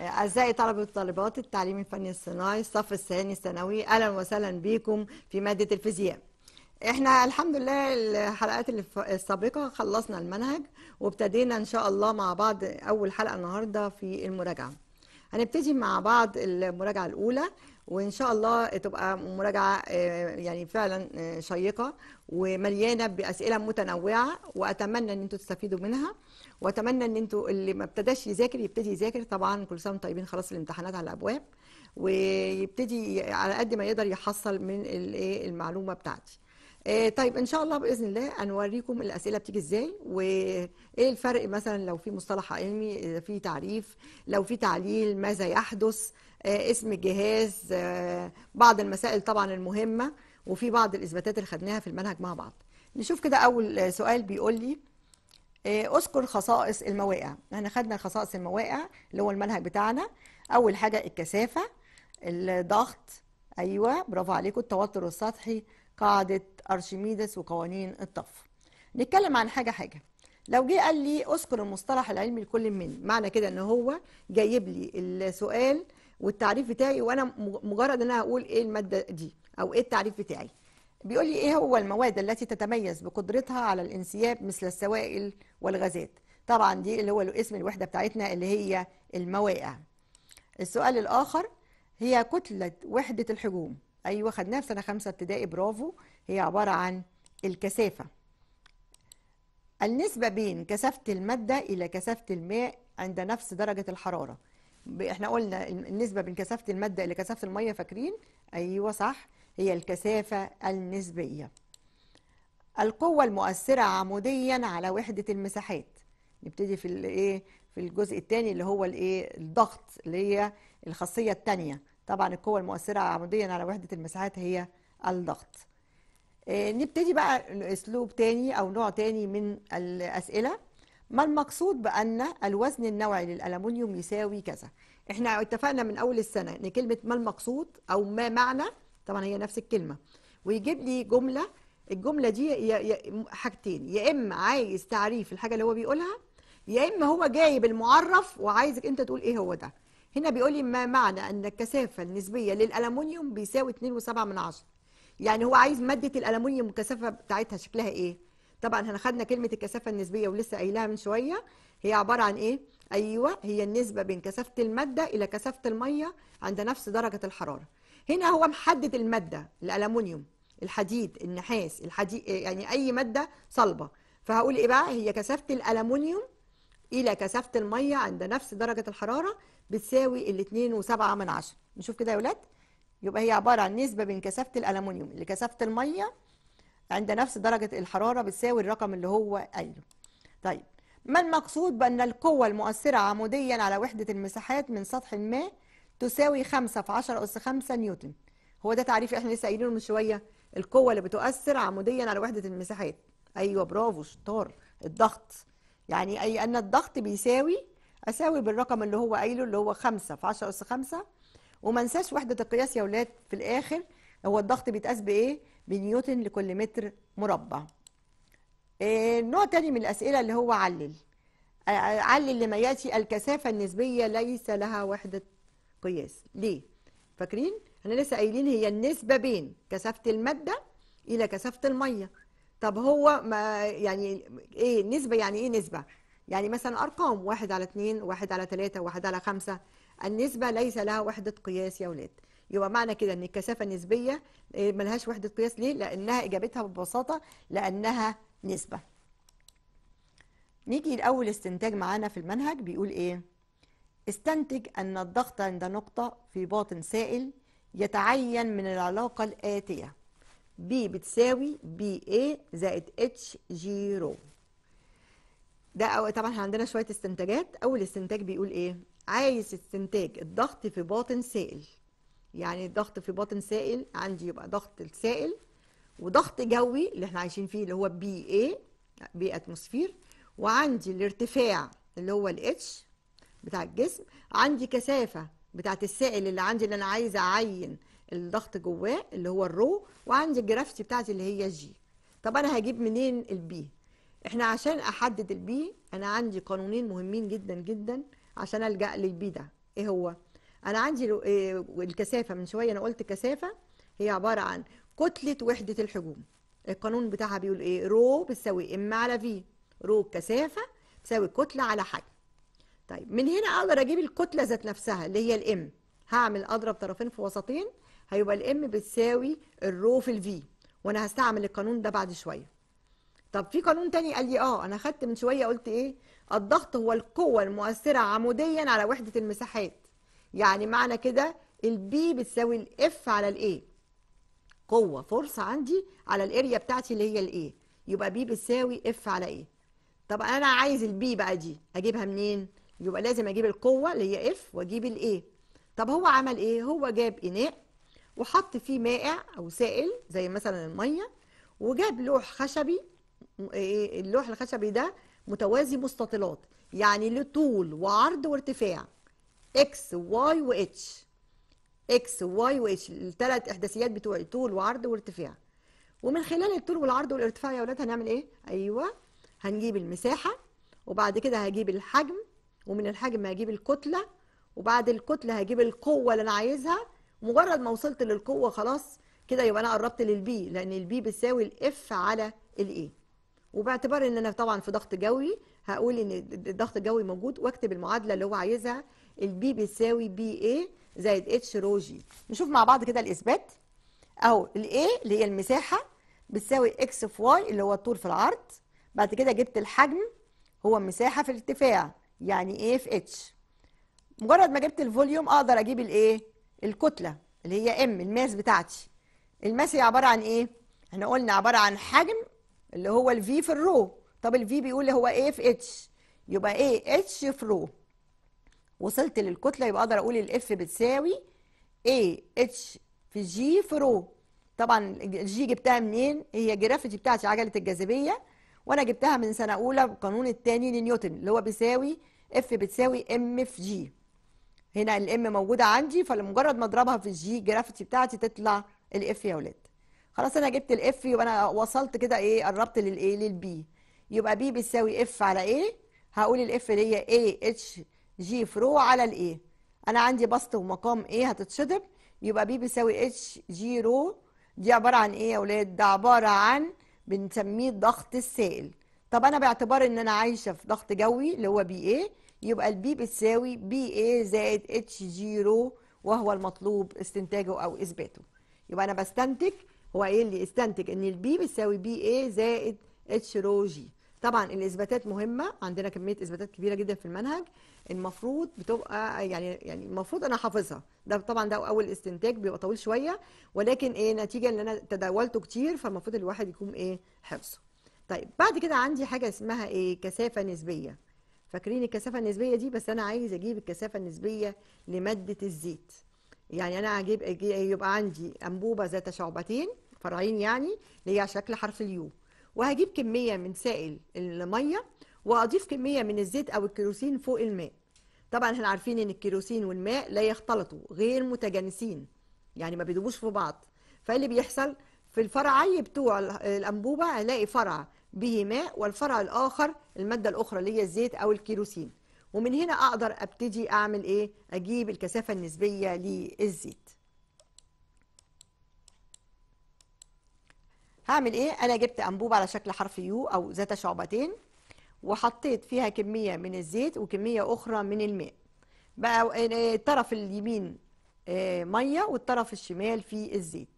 أعزائي طلبة وطالبات التعليم الفني الصناعي الصف الثاني الثانوي أهلا وسهلا بكم في مادة الفيزياء احنا الحمد لله الحلقات السابقة خلصنا المنهج وابتدينا إن شاء الله مع بعض أول حلقة النهاردة في المراجعة هنبتدي مع بعض المراجعة الأولى وان شاء الله تبقى مراجعه آه، يعني فعلا آه، شيقه ومليانه باسئله متنوعه واتمنى ان انتم تستفيدوا منها واتمنى ان انتم اللي ما ابتداش يذاكر يبتدي يذاكر طبعا كل سنه طيبين خلاص الامتحانات على الابواب ويبتدي على قد ما يقدر يحصل من إيه، المعلومه بتاعتي آه، طيب ان شاء الله باذن الله هنوريكم الاسئله بتيجي ازاي وايه الفرق مثلا لو في مصطلح علمي في تعريف لو في تعليل ماذا يحدث آه، اسم الجهاز آه، بعض المسائل طبعا المهمه وفي بعض الاثباتات اللي خدناها في المنهج مع بعض نشوف كده اول آه، سؤال بيقول لي اذكر خصائص المواقع احنا خدنا خصائص المواقع اللي هو المنهج بتاعنا اول حاجه الكثافه الضغط ايوه برافو عليكم التوتر السطحي قاعده ارشميدس وقوانين الطف نتكلم عن حاجه حاجه لو جه قال لي اذكر المصطلح العلمي لكل من معنى كده ان هو جايب لي السؤال والتعريف بتاعي وانا مجرد ان انا اقول ايه الماده دي او ايه التعريف بتاعي بيقول لي ايه هو المواد التي تتميز بقدرتها على الانسياب مثل السوائل والغازات طبعا دي اللي هو اسم الوحده بتاعتنا اللي هي الموائع السؤال الاخر هي كتله وحده الحجوم ايوه خدناها في سنه خمسة ابتدائي برافو هي عباره عن الكثافه النسبه بين كثافه الماده الى كثافه الماء عند نفس درجه الحراره احنا قلنا النسبه بين كثافه الماده الى كثافه الميه فاكرين ايوه صح هي الكثافه النسبيه القوه المؤثره عموديا على وحده المساحات نبتدي في الايه في الجزء الثاني اللي هو الايه الضغط اللي هي الخاصيه الثانيه طبعا القوه المؤثره عموديا على وحده المساحات هي الضغط آه، نبتدي بقى اسلوب تاني او نوع تاني من الاسئله ما المقصود بأن الوزن النوعي للألمنيوم يساوي كذا احنا اتفقنا من أول السنة إن كلمة ما المقصود أو ما معنى طبعا هي نفس الكلمة ويجيب لي جملة الجملة دي حاجتين يا إما عايز تعريف الحاجة اللي هو بيقولها يا إما هو جايب المعرف وعايزك أنت تقول إيه هو ده هنا بيقول لي ما معنى أن الكثافة النسبية للألمنيوم بيساوي 2.7 يعني هو عايز مادة الألمنيوم الكثافة بتاعتها شكلها إيه طبعا احنا خدنا كلمه الكثافه النسبيه ولسه قايلاها من شويه هي عباره عن ايه ايوه هي النسبه بين كثافه الماده الى كثافه الميه عند نفس درجه الحراره هنا هو محدد الماده الالومنيوم الحديد النحاس الحديد يعني اي ماده صلبه فهقول ايه بقى هي كثافه الالومنيوم الى كثافه الميه عند نفس درجه الحراره بتساوي ال 2.7 نشوف كده يا ولاد يبقى هي عباره عن نسبه بين كثافه الالومنيوم لكثافه الميه عند نفس درجة الحرارة بتساوي الرقم اللي هو قايله طيب ما المقصود بأن القوة المؤثرة عموديا على وحدة المساحات من سطح ما تساوي 5 في 10 أس 5 نيوتن هو ده تعريف احنا لسه قايلينه من شوية القوة اللي بتؤثر عموديا على وحدة المساحات أيوه برافو شطار الضغط يعني أي أن الضغط بيساوي أساوي بالرقم اللي هو قايله اللي هو 5 في 10 أس 5 وما وحدة القياس يا ولاد في الآخر هو الضغط بيتقاس بإيه؟ بنيوتن لكل متر مربع النوع آه، تاني من الأسئلة اللي هو علل آه، آه، علل لما يأتي الكثافة النسبية ليس لها وحدة قياس ليه؟ فاكرين؟ احنا لسه قايلين هي النسبة بين كثافة المادة إلى كثافة المية طب هو ما يعني إيه نسبة يعني إيه نسبة؟ يعني مثلا أرقام واحد على 2 واحد على 3 واحد على خمسة النسبة ليس لها وحدة قياس يا ولاد يبقى معنى كده ان الكثافه النسبيه آه، ملهاش وحده قياس ليه لانها اجابتها ببساطه لانها نسبه نيجي لاول استنتاج معانا في المنهج بيقول ايه استنتج ان الضغط عند نقطه في باطن سائل يتعين من العلاقه الاتيه ب بتساوي اي زائد جي رو ده أو طبعا احنا عندنا شويه استنتاجات اول استنتاج بيقول ايه عايز استنتاج الضغط في باطن سائل يعني الضغط في باطن سائل عندي يبقى ضغط السائل وضغط جوي اللي احنا عايشين فيه اللي هو بي اي بي اتموسفير وعندي الارتفاع اللي هو الاتش بتاع الجسم عندي كثافه بتاعت السائل اللي عندي اللي انا عايزه اعين الضغط جواه اللي هو الرو وعندي الجرافيتي بتاعتي اللي هي الجي طب انا هجيب منين البي احنا عشان احدد البي انا عندي قانونين مهمين جدا جدا عشان الجا للبي ده ايه هو انا عندي آه، الكثافه من شويه انا قلت كثافه هي عباره عن كتله وحده الحجوم القانون بتاعها بيقول ايه رو بتساوي ام على في رو كثافه تساوي كتله على حجم طيب من هنا اقدر اجيب الكتله ذات نفسها اللي هي الام هعمل اضرب طرفين في وسطين هيبقى الام بتساوي الرو في الفي وانا هستعمل القانون ده بعد شويه طب في قانون تاني قال لي اه انا خدت من شويه قلت ايه الضغط هو القوه المؤثره عموديا على وحده المساحات يعني معنى كده البي بتساوي الاف على الايه قوة فرصة عندي على الاريا بتاعتي اللي هي الايه يبقى بي بتساوي اف على ايه طب انا عايز البي بقى دي اجيبها منين يبقى لازم اجيب القوة اللي هي اف واجيب الايه طب هو عمل ايه هو جاب اناء وحط فيه مائع او سائل زي مثلا الميه وجاب لوح خشبي إيه، إيه، اللوح الخشبي ده متوازي مستطيلات يعني له طول وعرض وارتفاع اكس واي واتش اكس واي واتش الثلاث احداثيات بتوع طول وعرض وارتفاع ومن خلال الطول والعرض والارتفاع يا اولاد هنعمل ايه ايوه هنجيب المساحه وبعد كده هجيب الحجم ومن الحجم هجيب الكتله وبعد الكتله هجيب القوه اللي انا عايزها مجرد ما وصلت للقوه خلاص كده يبقى انا قربت للبي لان البي بتساوي الاف على الاي وباعتبار ان انا طبعا في ضغط جوي هقول ان الضغط الجوي موجود واكتب المعادله اللي هو عايزها البي بتساوي بي اي زائد اتش رو جي نشوف مع بعض كده الاثبات اهو الاي اللي هي المساحه بتساوي اكس في واي اللي هو الطول في العرض بعد كده جبت الحجم هو مساحه في الارتفاع يعني ايه في اتش مجرد ما جبت الفوليوم اقدر اجيب الايه الكتله اللي هي ام الماس بتاعتي الماس هي عباره عن ايه احنا قلنا عباره عن حجم اللي هو الفي في الرو طب الفي بيقول هو ايه في اتش يبقى ايه اتش في رو وصلت للكتله يبقى اقدر اقول الاف بتساوي ايه اتش في جي في رو طبعا الجي جبتها منين هي جرافيتي بتاعتي عجله الجاذبيه وانا جبتها من سنه اولى بالقانون الثاني لنيوتن اللي هو بيساوي اف بتساوي ام في جي هنا الام موجوده عندي فلمجرد ما اضربها في الجي جرافيتي بتاعتي تطلع الاف يا ولاد خلاص انا جبت الاف يبقى انا وصلت كده ايه قربت للايه للبي يبقى بي بتساوي اف على ايه هقول الاف اللي هي اي اتش جي فرو على الايه انا عندي بسط ومقام ايه هتتشطب يبقى بي بيساوي اتش جي رو دي عباره عن ايه يا اولاد ده عباره عن بنسميه الضغط السائل طب انا باعتبار ان انا عايشه في ضغط جوي اللي هو بي ايه يبقى البي بتساوي بي ايه زائد اتش جي رو وهو المطلوب استنتاجه او اثباته يبقى انا بستنتج هو قايل لي استنتج ان البي بتساوي بي ايه زائد اتش رو جي طبعا الاثباتات مهمه عندنا كميه اثباتات كبيره جدا في المنهج المفروض بتبقى يعني يعني المفروض انا حافظها ده طبعا ده اول استنتاج بيبقى طويل شويه ولكن ايه نتيجه ان انا تداولته كتير فالمفروض الواحد يكون ايه حفظه طيب بعد كده عندي حاجه اسمها ايه كثافه نسبيه فاكرين الكثافه النسبيه دي بس انا عايز اجيب الكثافه النسبيه لماده الزيت يعني انا اجيب يبقى عندي انبوبه ذات شعبتين فرعين يعني اللي هي على شكل حرف اليو وهجيب كمية من سائل المية وأضيف كمية من الزيت أو الكيروسين فوق الماء طبعا احنا عارفين ان الكيروسين والماء لا يختلطوا غير متجانسين يعني ما بيدوبوش في بعض فاللي بيحصل في الفرعي بتوع الأنبوبة هلاقي فرع به ماء والفرع الآخر المادة الأخرى اللي هي الزيت أو الكيروسين ومن هنا أقدر أبتدي أعمل إيه أجيب الكثافة النسبية للزيت هعمل ايه انا جبت انبوب على شكل حرف يو او ذات شعبتين وحطيت فيها كميه من الزيت وكميه اخرى من الماء بقى إيه، إيه، الطرف اليمين إيه، ميه والطرف الشمال فيه الزيت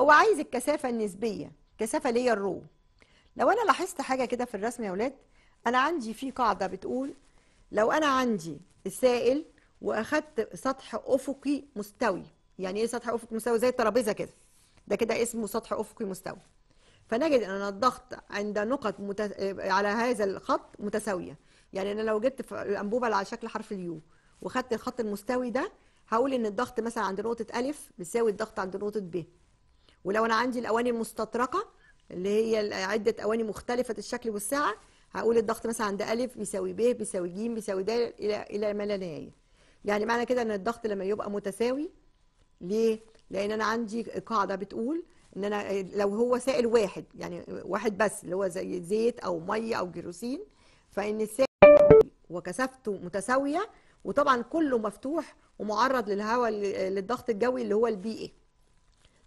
هو عايز الكثافه النسبيه كثافه اللي هي الرو لو انا لاحظت حاجه كده في الرسم يا ولاد انا عندي في قاعده بتقول لو انا عندي السائل واخدت سطح افقي مستوي يعني ايه سطح افقي مستوي زي الترابيزه كده ده كده اسمه سطح افقي مستوي فنجد ان الضغط عند نقط متس... على هذا الخط متساويه يعني انا لو جبت الانبوبه على شكل حرف اليو وخدت الخط المستوي ده هقول ان الضغط مثلا عند نقطه الف بيساوي الضغط عند نقطه ب ولو انا عندي الاواني المستطرقه اللي هي عده اواني مختلفه الشكل والسعه هقول الضغط مثلا عند الف بيساوي ب بيساوي ج بيساوي د الى الى ما لا نهايه يعني معنى كده ان الضغط لما يبقى متساوي ليه لان انا عندي قاعده بتقول ان انا لو هو سائل واحد يعني واحد بس اللي هو زي زيت او ميه او جيروسين فان السائل وكثافته متساويه وطبعا كله مفتوح ومعرض للهواء للضغط الجوي اللي هو البيئي إيه.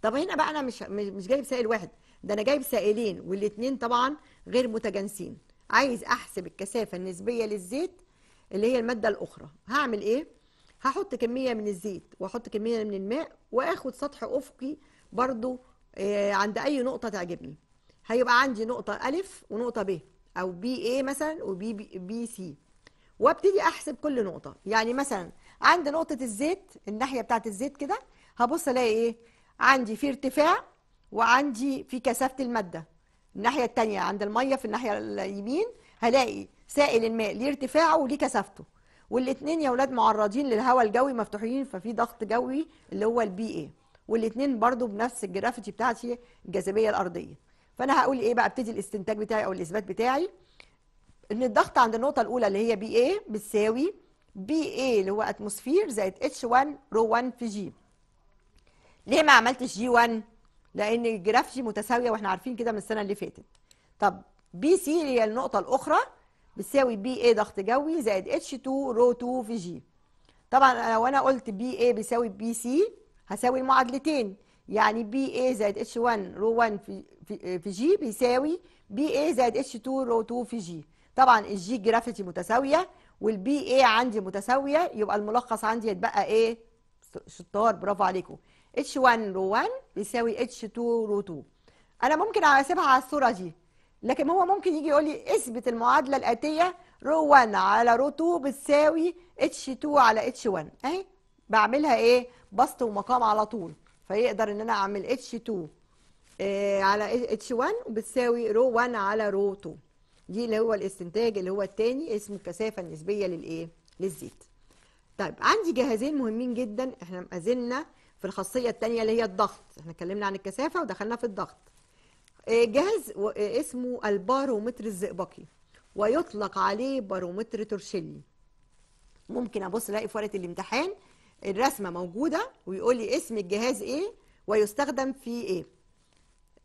طب هنا بقى انا مش مش جايب سائل واحد ده انا جايب سائلين والاثنين طبعا غير متجانسين عايز احسب الكثافه النسبيه للزيت اللي هي الماده الاخرى هعمل ايه هحط كميه من الزيت واحط كميه من الماء واخد سطح افقي برضو آه، عند اي نقطه تعجبني هيبقى عندي نقطه الف ونقطه ب او بي اي مثلا وبي بي سي وابتدي احسب كل نقطه يعني مثلا عند نقطه الزيت الناحيه بتاعه الزيت كده هبص الاقي ايه عندي في ارتفاع وعندي في كثافه الماده الناحيه التانية عند الميه في الناحيه اليمين هلاقي سائل الماء ليه ارتفاعه وليه كثافته والاتنين يا ولاد معرضين للهواء الجوي مفتوحين ففي ضغط جوي اللي هو البي اي والاثنين برضو بنفس الجرافيتي بتاعتي الجاذبيه الارضيه فانا هقول ايه بقى ابتدي الاستنتاج بتاعي او الاثبات بتاعي ان الضغط عند النقطه الاولى اللي هي بي اي بتساوي بي اي اللي هو اتموسفير زائد اتش 1 رو 1 في جي ليه ما عملتش جي 1 لان الجرافيتي متساويه واحنا عارفين كده من السنه اللي فاتت طب بي سي اللي هي النقطه الاخرى بتساوي بي اي ضغط جوي زائد اتش 2 رو 2 في جي طبعا لو انا قلت بي اي بيساوي بي سي هساوي المعادلتين يعني بي اي زائد اتش 1 رو 1 في, في, في جي بيساوي بي اي زائد اتش 2 رو 2 في جي طبعا الجي جرافيتي متساويه والبي اي عندي متساويه يبقى الملخص عندي هيتبقى ايه شطار برافو عليكم اتش 1 رو 1 بيساوي اتش 2 رو 2 انا ممكن اسيبها على الصوره دي لكن هو ممكن يجي يقول لي اثبت المعادله الاتيه رو 1 على رو 2 بتساوي اتش 2 على اتش 1 اهي بعملها ايه بسط ومقام على طول فيقدر ان انا اعمل اتش آه، 2 على اتش 1 بتساوي رو 1 على رو 2 دي اللي هو الاستنتاج اللي هو الثاني اسمه الكثافه النسبيه للايه للزيت طيب عندي جهازين مهمين جدا احنا ما زلنا في الخاصيه الثانيه اللي هي الضغط احنا اتكلمنا عن الكثافه ودخلنا في الضغط آه، جهاز آه، اسمه البارومتر الزئبقي ويطلق عليه بارومتر تورشيلي ممكن ابص الاقي في ورقه الامتحان الرسمه موجوده ويقول لي اسم الجهاز ايه ويستخدم في ايه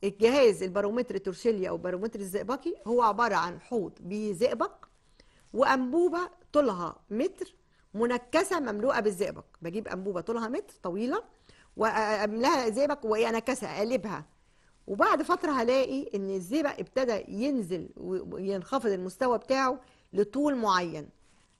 الجهاز البارومتر تورشيليا او بارومتر الزئبقي هو عباره عن حوض بزئبق وانبوبه طولها متر منكسه مملوءه بالزئبق بجيب انبوبه طولها متر طويله واملاها زئبق وانكسها اقلبها وبعد فتره هلاقي ان الزئبق ابتدى ينزل وينخفض المستوى بتاعه لطول معين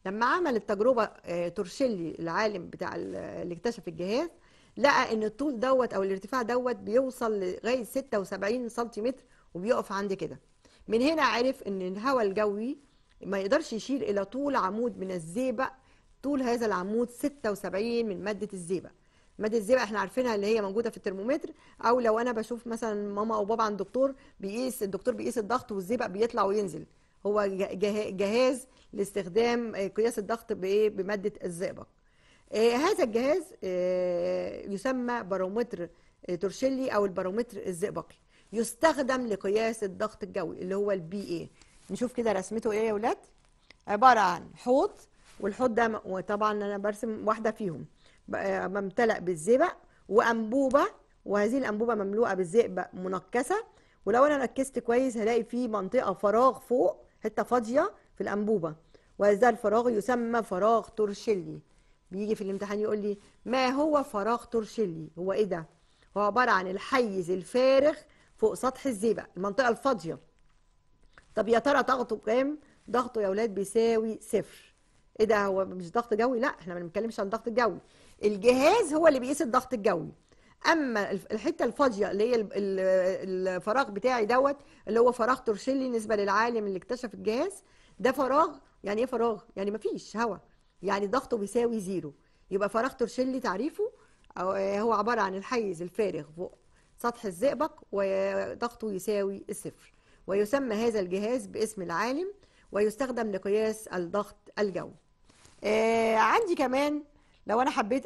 لما عمل التجربه آه، تورشيلي العالم بتاع اللي اكتشف الجهاز لقى ان الطول دوت او الارتفاع دوت بيوصل لغايه 76 سنتيمتر وبيقف عند كده من هنا عرف ان الهواء الجوي ما يقدرش يشيل الى طول عمود من الزئبق طول هذا العمود 76 من ماده الزئبق ماده الزئبق احنا عارفينها اللي هي موجوده في الترمومتر او لو انا بشوف مثلا ماما او بابا عند دكتور بيقيس الدكتور بيقيس الضغط والزئبق بيطلع وينزل هو جهاز لاستخدام آه، قياس الضغط بايه بماده الزئبق آه، هذا الجهاز آه، يسمى بارومتر تورشيلي او البارومتر الزئبقي يستخدم لقياس الضغط الجوي اللي هو البي اي نشوف كده رسمته ايه يا ولاد عباره عن حوض والحوض ده وطبعا انا برسم واحده فيهم ممتلئ بالزئبق وانبوبه وهذه الانبوبه مملوءه بالزئبق منكسه ولو انا ركزت كويس هلاقي في منطقه فراغ فوق حته فاضيه في الانبوبه وهذا الفراغ يسمى فراغ تورشيلي بيجي في الامتحان يقول لي ما هو فراغ تورشيلي هو ايه ده هو عباره عن الحيز الفارغ فوق سطح الزئبق المنطقه الفاضيه طب يا ترى ضغطه كام ضغطه يا اولاد بيساوي صفر ايه ده هو مش ضغط جوي لا احنا ما بنتكلمش عن ضغط الجوي الجهاز هو اللي بيقيس الضغط الجوي اما الحته الفاضيه اللي هي الفراغ بتاعي دوت اللي هو فراغ تورشيلي نسبه للعالم اللي اكتشف الجهاز ده فراغ يعني ايه فراغ يعني مفيش هواء يعني ضغطه بيساوي زيرو يبقى فراغ تورشيلي تعريفه هو عباره عن الحيز الفارغ فوق سطح الزئبق وضغطه يساوي الصفر ويسمى هذا الجهاز باسم العالم ويستخدم لقياس الضغط الجوي آه عندي كمان لو انا حبيت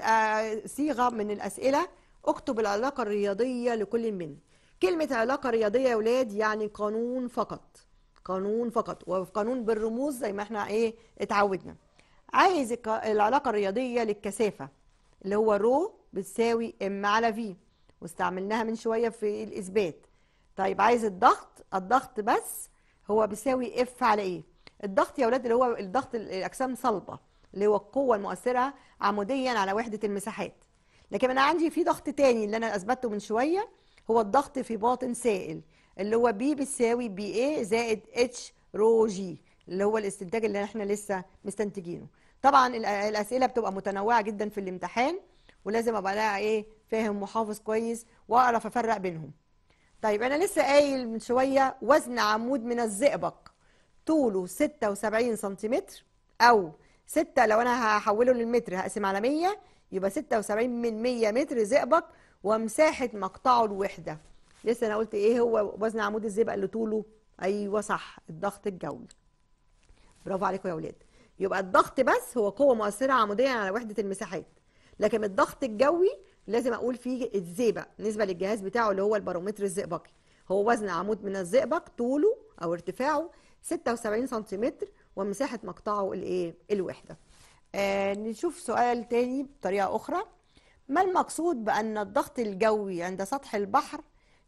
صيغه من الاسئله اكتب العلاقة الرياضية لكل من كلمة علاقة رياضية يا ولاد يعني قانون فقط قانون فقط وقانون بالرموز زي ما احنا ايه اتعودنا عايز العلاقة الرياضية للكثافة اللي هو رو بتساوي ام على في واستعملناها من شوية في الإثبات طيب عايز الضغط الضغط بس هو بيساوي اف على ايه الضغط يا ولاد اللي هو الضغط الأجسام صلبة اللي هو القوة المؤثرة عموديا على وحدة المساحات لكن انا عندي في ضغط تاني اللي انا اثبته من شويه هو الضغط في باطن سائل اللي هو بي بتساوي بي اي زائد اتش رو جي اللي هو الاستنتاج اللي احنا لسه مستنتجينه طبعا الاسئله بتبقى متنوعه جدا في الامتحان ولازم ابقى لها ايه فاهم وحافظ كويس واعرف افرق بينهم طيب انا لسه قايل من شويه وزن عمود من الزئبق طوله 76 سنتيمتر او 6 لو انا هحوله للمتر هقسم على 100 يبقى 76 من 100 متر زئبق ومساحة مقطعه الوحدة لسه أنا قلت إيه هو وزن عمود الزئبق اللي طوله أيوه صح الضغط الجوي برافو عليكم يا ولاد يبقى الضغط بس هو قوة مؤثرة عموديا على وحدة المساحات لكن الضغط الجوي لازم أقول فيه الزئبق بالنسبة للجهاز بتاعه اللي هو البارومتر الزئبقي هو وزن عمود من الزئبق طوله أو ارتفاعه 76 سنتيمتر ومساحة مقطعه الإيه الوحدة آه نشوف سؤال تاني بطريقة أخرى ما المقصود بأن الضغط الجوي عند سطح البحر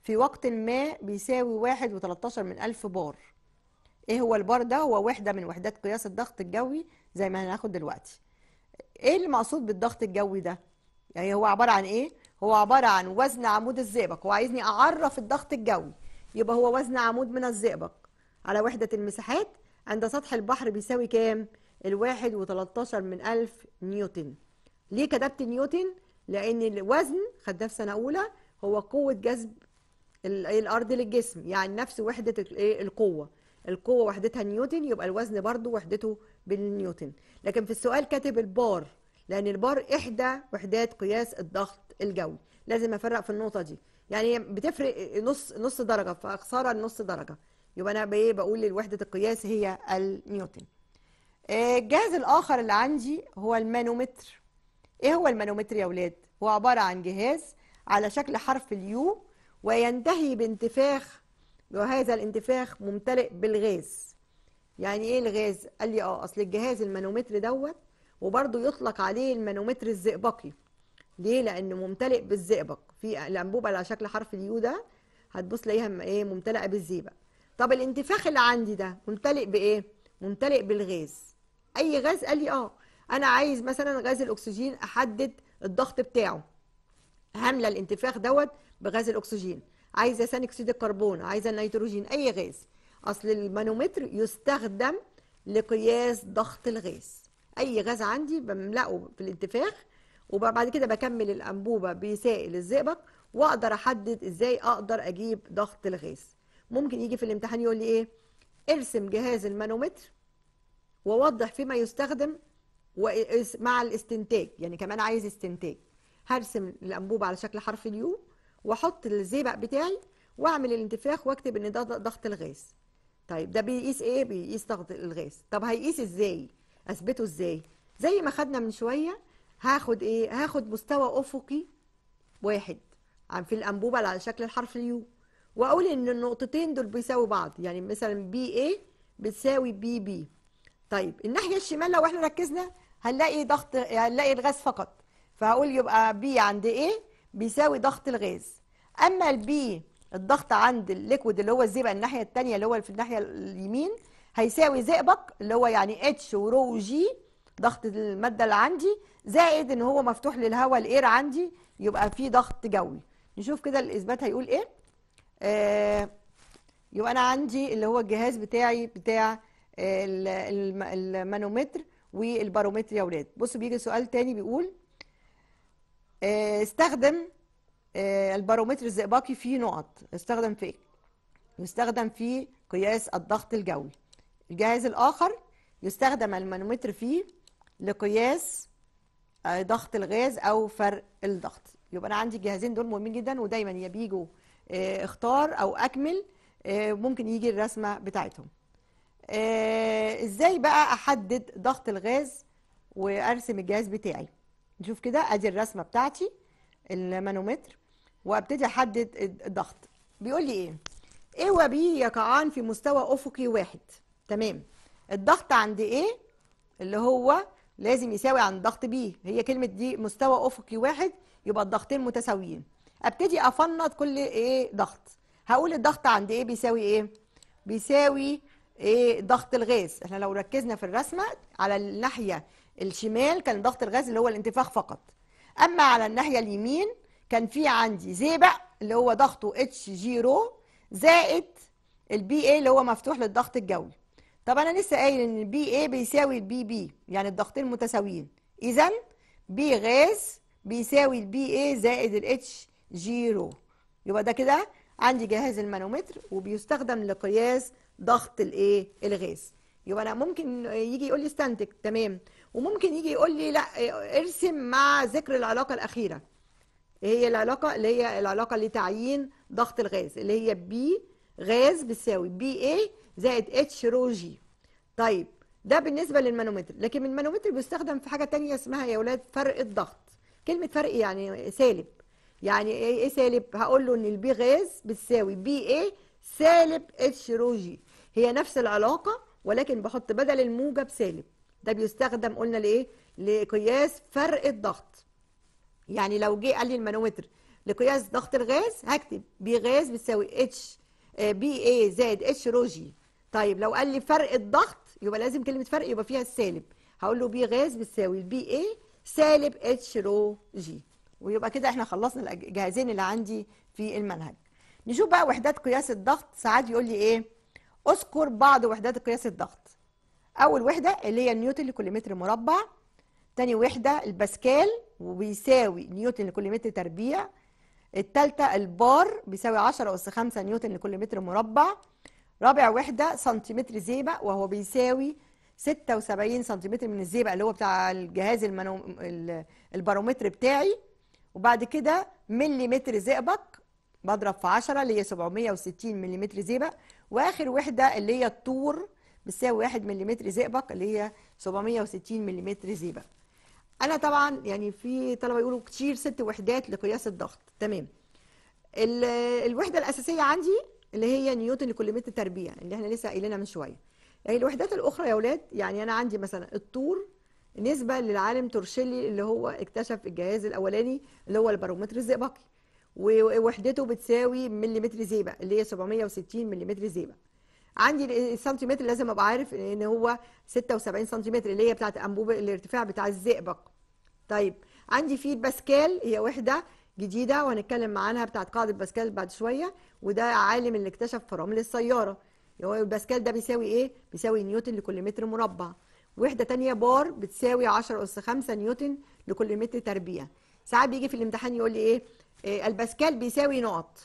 في وقت ما بيساوي واحد وتلتاشر من ألف بار إيه هو البار ده هو وحدة من وحدات قياس الضغط الجوي زي ما هناخد دلوقتي إيه المقصود بالضغط الجوي ده يعني هو عبارة عن إيه هو عبارة عن وزن عمود الزئبق هو عايزني أعرف الضغط الجوي يبقى هو وزن عمود من الزئبق على وحدة المساحات عند سطح البحر بيساوي كام الواحد وتلتاشر من ألف نيوتن ليه كتبت نيوتن؟ لأن الوزن خدناه في سنة أولى هو قوة جذب الأرض للجسم يعني نفس وحدة إيه، القوة القوة وحدتها نيوتن يبقى الوزن برضو وحدته بالنيوتن لكن في السؤال كاتب البار لأن البار إحدى وحدات قياس الضغط الجوي لازم أفرق في النقطة دي يعني بتفرق نص نص درجة فخسارة نص درجة يبقى أنا بقول وحدة القياس هي النيوتن آه، الجهاز الآخر اللي عندي هو المانومتر إيه هو المانومتر يا ولاد؟ هو عبارة عن جهاز على شكل حرف اليو وينتهي بانتفاخ وهذا الانتفاخ ممتلئ بالغاز يعني ايه الغاز قال لي اه اصل الجهاز المانومتر دوت وبرده يطلق عليه المانومتر الزئبقي ليه لانه ممتلئ بالزئبق في الانبوبه على شكل حرف اليو ده هتبص تلاقيها ايه ممتلئه بالزئبق طب الانتفاخ اللي عندي ده ممتلئ بايه ممتلئ بالغاز اي غاز قال لي اه انا عايز مثلا غاز الاكسجين احدد الضغط بتاعه هملى الانتفاخ دوت بغاز الاكسجين عايزه ثاني اكسيد الكربون عايزه النيتروجين اي غاز اصل المانومتر يستخدم لقياس ضغط الغاز اي غاز عندي بملأه في الانتفاخ وبعد كده بكمل الانبوبه بسائل الزئبق واقدر احدد ازاي اقدر اجيب ضغط الغاز ممكن يجي في الامتحان يقول لي ايه ارسم جهاز المانومتر ووضح فيما يستخدم مع الاستنتاج يعني كمان عايز استنتاج هرسم الانبوبه على شكل حرف اليو واحط الزئبق بتاعي واعمل الانتفاخ واكتب ان ده ضغط الغاز طيب ده بيقيس ايه بيقيس ضغط الغاز طب هيقيس ازاي اثبته ازاي زي ما خدنا من شويه هاخد ايه هاخد مستوى افقي واحد عم في الانبوبه على شكل الحرف اليو واقول ان النقطتين دول بيساوي بعض يعني مثلا بي ايه بتساوي بي بي طيب الناحية الشمال لو احنا ركزنا هنلاقي ضغط هنلاقي الغاز فقط فهقول يبقى بي عند ايه بيساوي ضغط الغاز اما البي الضغط عند الليكويد اللي هو الزئبق الناحية التانية اللي هو في الناحية اليمين هيساوي زئبق اللي هو يعني اتش ورو جي ضغط المادة اللي عندي زائد ان هو مفتوح للهواء الاير عندي يبقى في ضغط جوي نشوف كده الاثبات هيقول ايه آه يبقى انا عندي اللي هو الجهاز بتاعي بتاع المانومتر والبارومتر يا ولاد بصوا بيجي سؤال تاني بيقول آه، استخدم آه، البارومتر الزئبقي فيه نقط استخدم في إيه؟ يستخدم في قياس الضغط الجوي الجهاز الآخر يستخدم المانومتر فيه لقياس آه، ضغط الغاز أو فرق الضغط يبقى أنا عندي الجهازين دول مهمين جدا ودايما يا بيجوا اختار أو أكمل ممكن يجي الرسمة بتاعتهم آه ازاي بقى احدد ضغط الغاز وارسم الجهاز بتاعي نشوف كده ادي الرسمه بتاعتي المانومتر وابتدي احدد الضغط بيقول لي ايه ايه وبي يقعان في مستوى افقي واحد تمام الضغط عند ايه اللي هو لازم يساوي عند ضغط بي هي كلمه دي مستوى افقي واحد يبقى الضغطين متساويين ابتدي افنط كل ايه ضغط هقول الضغط عند ايه بيساوي ايه بيساوي ايه ضغط الغاز احنا لو ركزنا في الرسمه على الناحيه الشمال كان ضغط الغاز اللي هو الانتفاخ فقط اما على الناحيه اليمين كان في عندي زيبق اللي هو ضغطه اتش جيرو زائد البي اي اللي هو مفتوح للضغط الجوي طب انا لسه قايل ان البي اي بيساوي البي بي يعني الضغطين متساويين اذا بي غاز بيساوي البي اي زائد الاتش جيرو يبقى ده كده عندي جهاز المانومتر وبيستخدم لقياس ضغط الايه الغاز يبقى انا ممكن يجي يقول لي استنتج تمام وممكن يجي يقول لي لا ارسم مع ذكر العلاقه الاخيره هي العلاقه اللي هي العلاقه لتعيين ضغط الغاز اللي هي بي غاز بتساوي بي اي زائد اتش رو جي طيب ده بالنسبه للمانومتر لكن المانومتر بيستخدم في حاجه تانية اسمها يا اولاد فرق الضغط كلمه فرق يعني سالب يعني ايه, إيه سالب هقول له ان البي غاز بتساوي بي اي سالب اتش رو جي هي نفس العلاقة ولكن بحط بدل الموجب سالب ده بيستخدم قلنا لإيه لقياس فرق الضغط يعني لو جه قال لي المانومتر لقياس ضغط الغاز هكتب بي غاز بتساوي اتش بي اي زائد اتش رو جي طيب لو قال لي فرق الضغط يبقى لازم كلمة فرق يبقى فيها السالب هقول له بي غاز بتساوي البي اي سالب اتش رو جي ويبقى كده احنا خلصنا الجهازين اللي عندي في المنهج نشوف بقى وحدات قياس الضغط ساعات يقول لي ايه اذكر بعض وحدات قياس الضغط اول وحده اللي هي نيوتن لكل متر مربع تاني وحده الباسكال وبيساوي نيوتن لكل متر تربيع التالتة البار بيساوي 10 أس 5 نيوتن لكل متر مربع رابع وحدة سنتيمتر زيبق وهو بيساوي 76 سنتيمتر من الزيبق اللي هو بتاع الجهاز المنو... البارومتر بتاعي وبعد كده مليمتر زئبق بضرب في 10 اللي هي 760 مليمتر زيبق واخر وحده اللي هي الطور بتساوي 1 ملم زئبق اللي هي 760 ملم زئبق انا طبعا يعني في طلبه يقولوا كتير ست وحدات لقياس الضغط تمام الوحده الاساسيه عندي اللي هي نيوتن لكل متر تربيع اللي احنا لسه قايلينها من شويه يعني الوحدات الاخرى يا اولاد يعني انا عندي مثلا الطور نسبه للعالم تورشيلي اللي هو اكتشف الجهاز الاولاني اللي هو البارومتر الزئبقي ووحدته بتساوي مليمتر زيبه اللي هي 760 مليمتر زيبه عندي السنتيمتر لازم ابقى عارف ان هو 76 سنتيمتر اللي هي بتاعه انبوب الارتفاع بتاع الزئبق طيب عندي في باسكال هي وحده جديده وهنتكلم عنها بتاعه قاعده باسكال بعد شويه وده عالم اللي اكتشف فرامل السياره هو الباسكال ده بيساوي ايه بيساوي نيوتن لكل متر مربع وحده ثانيه بار بتساوي 10 اس 5 نيوتن لكل متر تربيع ساعات بيجي في الامتحان يقول لي ايه إيه، الباسكال بيساوي نقط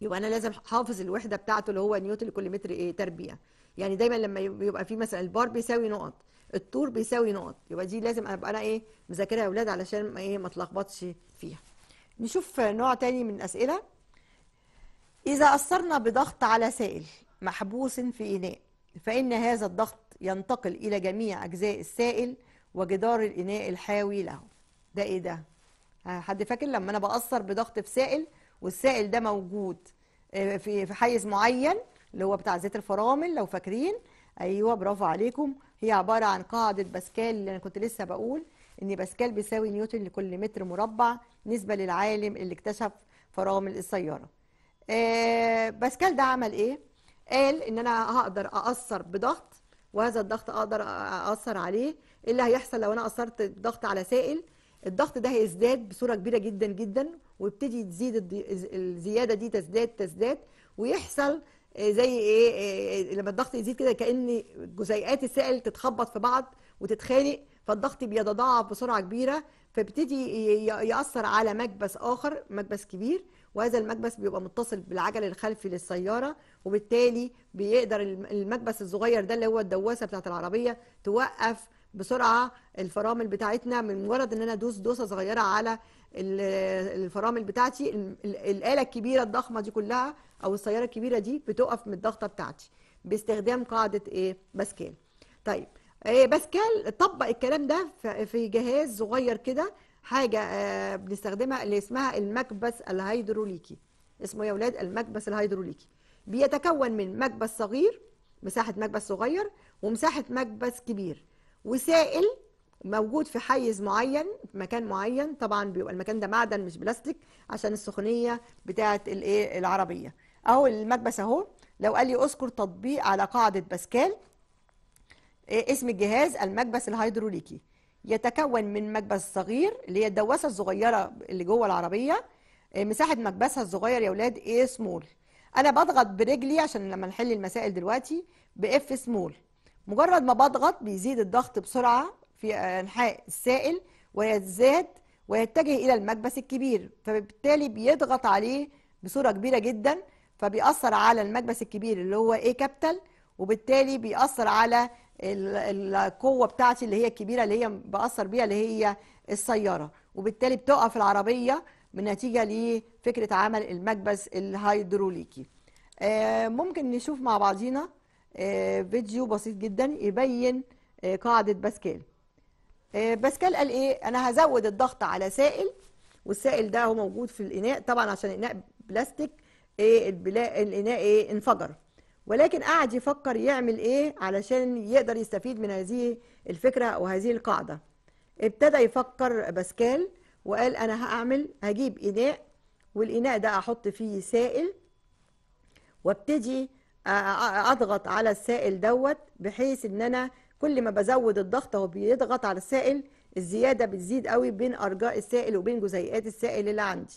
يبقى انا لازم حافظ الوحده بتاعته اللي هو نيوتن لكل متر ايه تربيع يعني دايما لما يبقى في مثلا البار بيساوي نقط الطور بيساوي نقط يبقى دي لازم ابقى انا ايه مذاكرها يا اولاد علشان ما ايه ما اتلخبطش فيها نشوف نوع تاني من الاسئله اذا اثرنا بضغط على سائل محبوس في اناء فان هذا الضغط ينتقل الى جميع اجزاء السائل وجدار الاناء الحاوي له ده ايه ده آه، حد فاكر لما انا باثر بضغط في سائل والسائل ده موجود آه، في في حيز معين اللي هو بتاع زيت الفرامل لو فاكرين ايوه برافو عليكم هي عباره عن قاعده باسكال اللي انا كنت لسه بقول ان باسكال بيساوي نيوتن لكل متر مربع نسبه للعالم اللي اكتشف فرامل السياره آه، باسكال ده عمل ايه قال ان انا هقدر اثر بضغط وهذا الضغط اقدر اثر عليه ايه اللي هيحصل لو انا اثرت الضغط على سائل الضغط ده هيزداد بصوره كبيره جدا جدا ويبتدي تزيد الزياده دي تزداد تزداد ويحصل زي إيه،, ايه لما الضغط يزيد كده كان جزيئات السائل تتخبط في بعض وتتخانق فالضغط بيتضاعف بسرعه كبيره فبتدي ياثر على مكبس اخر مكبس كبير وهذا المكبس بيبقى متصل بالعجل الخلفي للسياره وبالتالي بيقدر المكبس الصغير ده اللي هو الدواسه بتاعت العربيه توقف بسرعه الفرامل بتاعتنا من مجرد ان انا ادوس دوسه صغيره على الفرامل بتاعتي الاله الكبيره الضخمه دي كلها او السياره الكبيره دي بتقف من الضغطه بتاعتي باستخدام قاعده ايه باسكال طيب إيه باسكال طبق الكلام ده في جهاز صغير كده حاجه آه بنستخدمها اللي اسمها المكبس الهيدروليكي اسمه إيه يا اولاد المكبس الهيدروليكي بيتكون من مكبس صغير مساحه مكبس صغير ومساحه مكبس كبير وسائل موجود في حيز معين في مكان معين طبعا بيبقى المكان ده معدن مش بلاستيك عشان السخونيه بتاعه الايه العربيه اهو المكبس اهو لو قال لي اذكر تطبيق على قاعده باسكال إيه اسم الجهاز المكبس الهيدروليكي يتكون من مكبس صغير اللي هي الدواسه الصغيره اللي جوه العربيه إيه مساحه مكبسها الصغير يا اولاد ايه سمول انا بضغط برجلي عشان لما نحل المسائل دلوقتي باف سمول مجرد ما بضغط بيزيد الضغط بسرعة في أنحاء السائل ويزداد ويتجه إلى المكبس الكبير فبالتالي بيضغط عليه بصورة كبيرة جدا فبيأثر على المكبس الكبير اللي هو A كابتل وبالتالي بيأثر على القوة بتاعتي اللي هي الكبيرة اللي هي بأثر بيها اللي هي السيارة وبالتالي بتقف العربية من نتيجة لفكرة عمل المكبس الهيدروليكي آه، ممكن نشوف مع بعضينا آه، فيديو بسيط جدا يبين آه، قاعدة باسكال آه، باسكال قال ايه انا هزود الضغط على سائل والسائل ده هو موجود في الاناء طبعا عشان اناء بلاستيك ايه البلا... الاناء ايه انفجر ولكن قعد يفكر يعمل ايه علشان يقدر يستفيد من هذه الفكره وهذه القاعده ابتدى يفكر باسكال وقال انا هعمل هجيب اناء والاناء ده احط فيه سائل وابتدي اضغط على السائل دوت بحيث ان انا كل ما بزود الضغط هو بيضغط على السائل الزياده بتزيد قوي بين ارجاء السائل وبين جزيئات السائل اللي عندي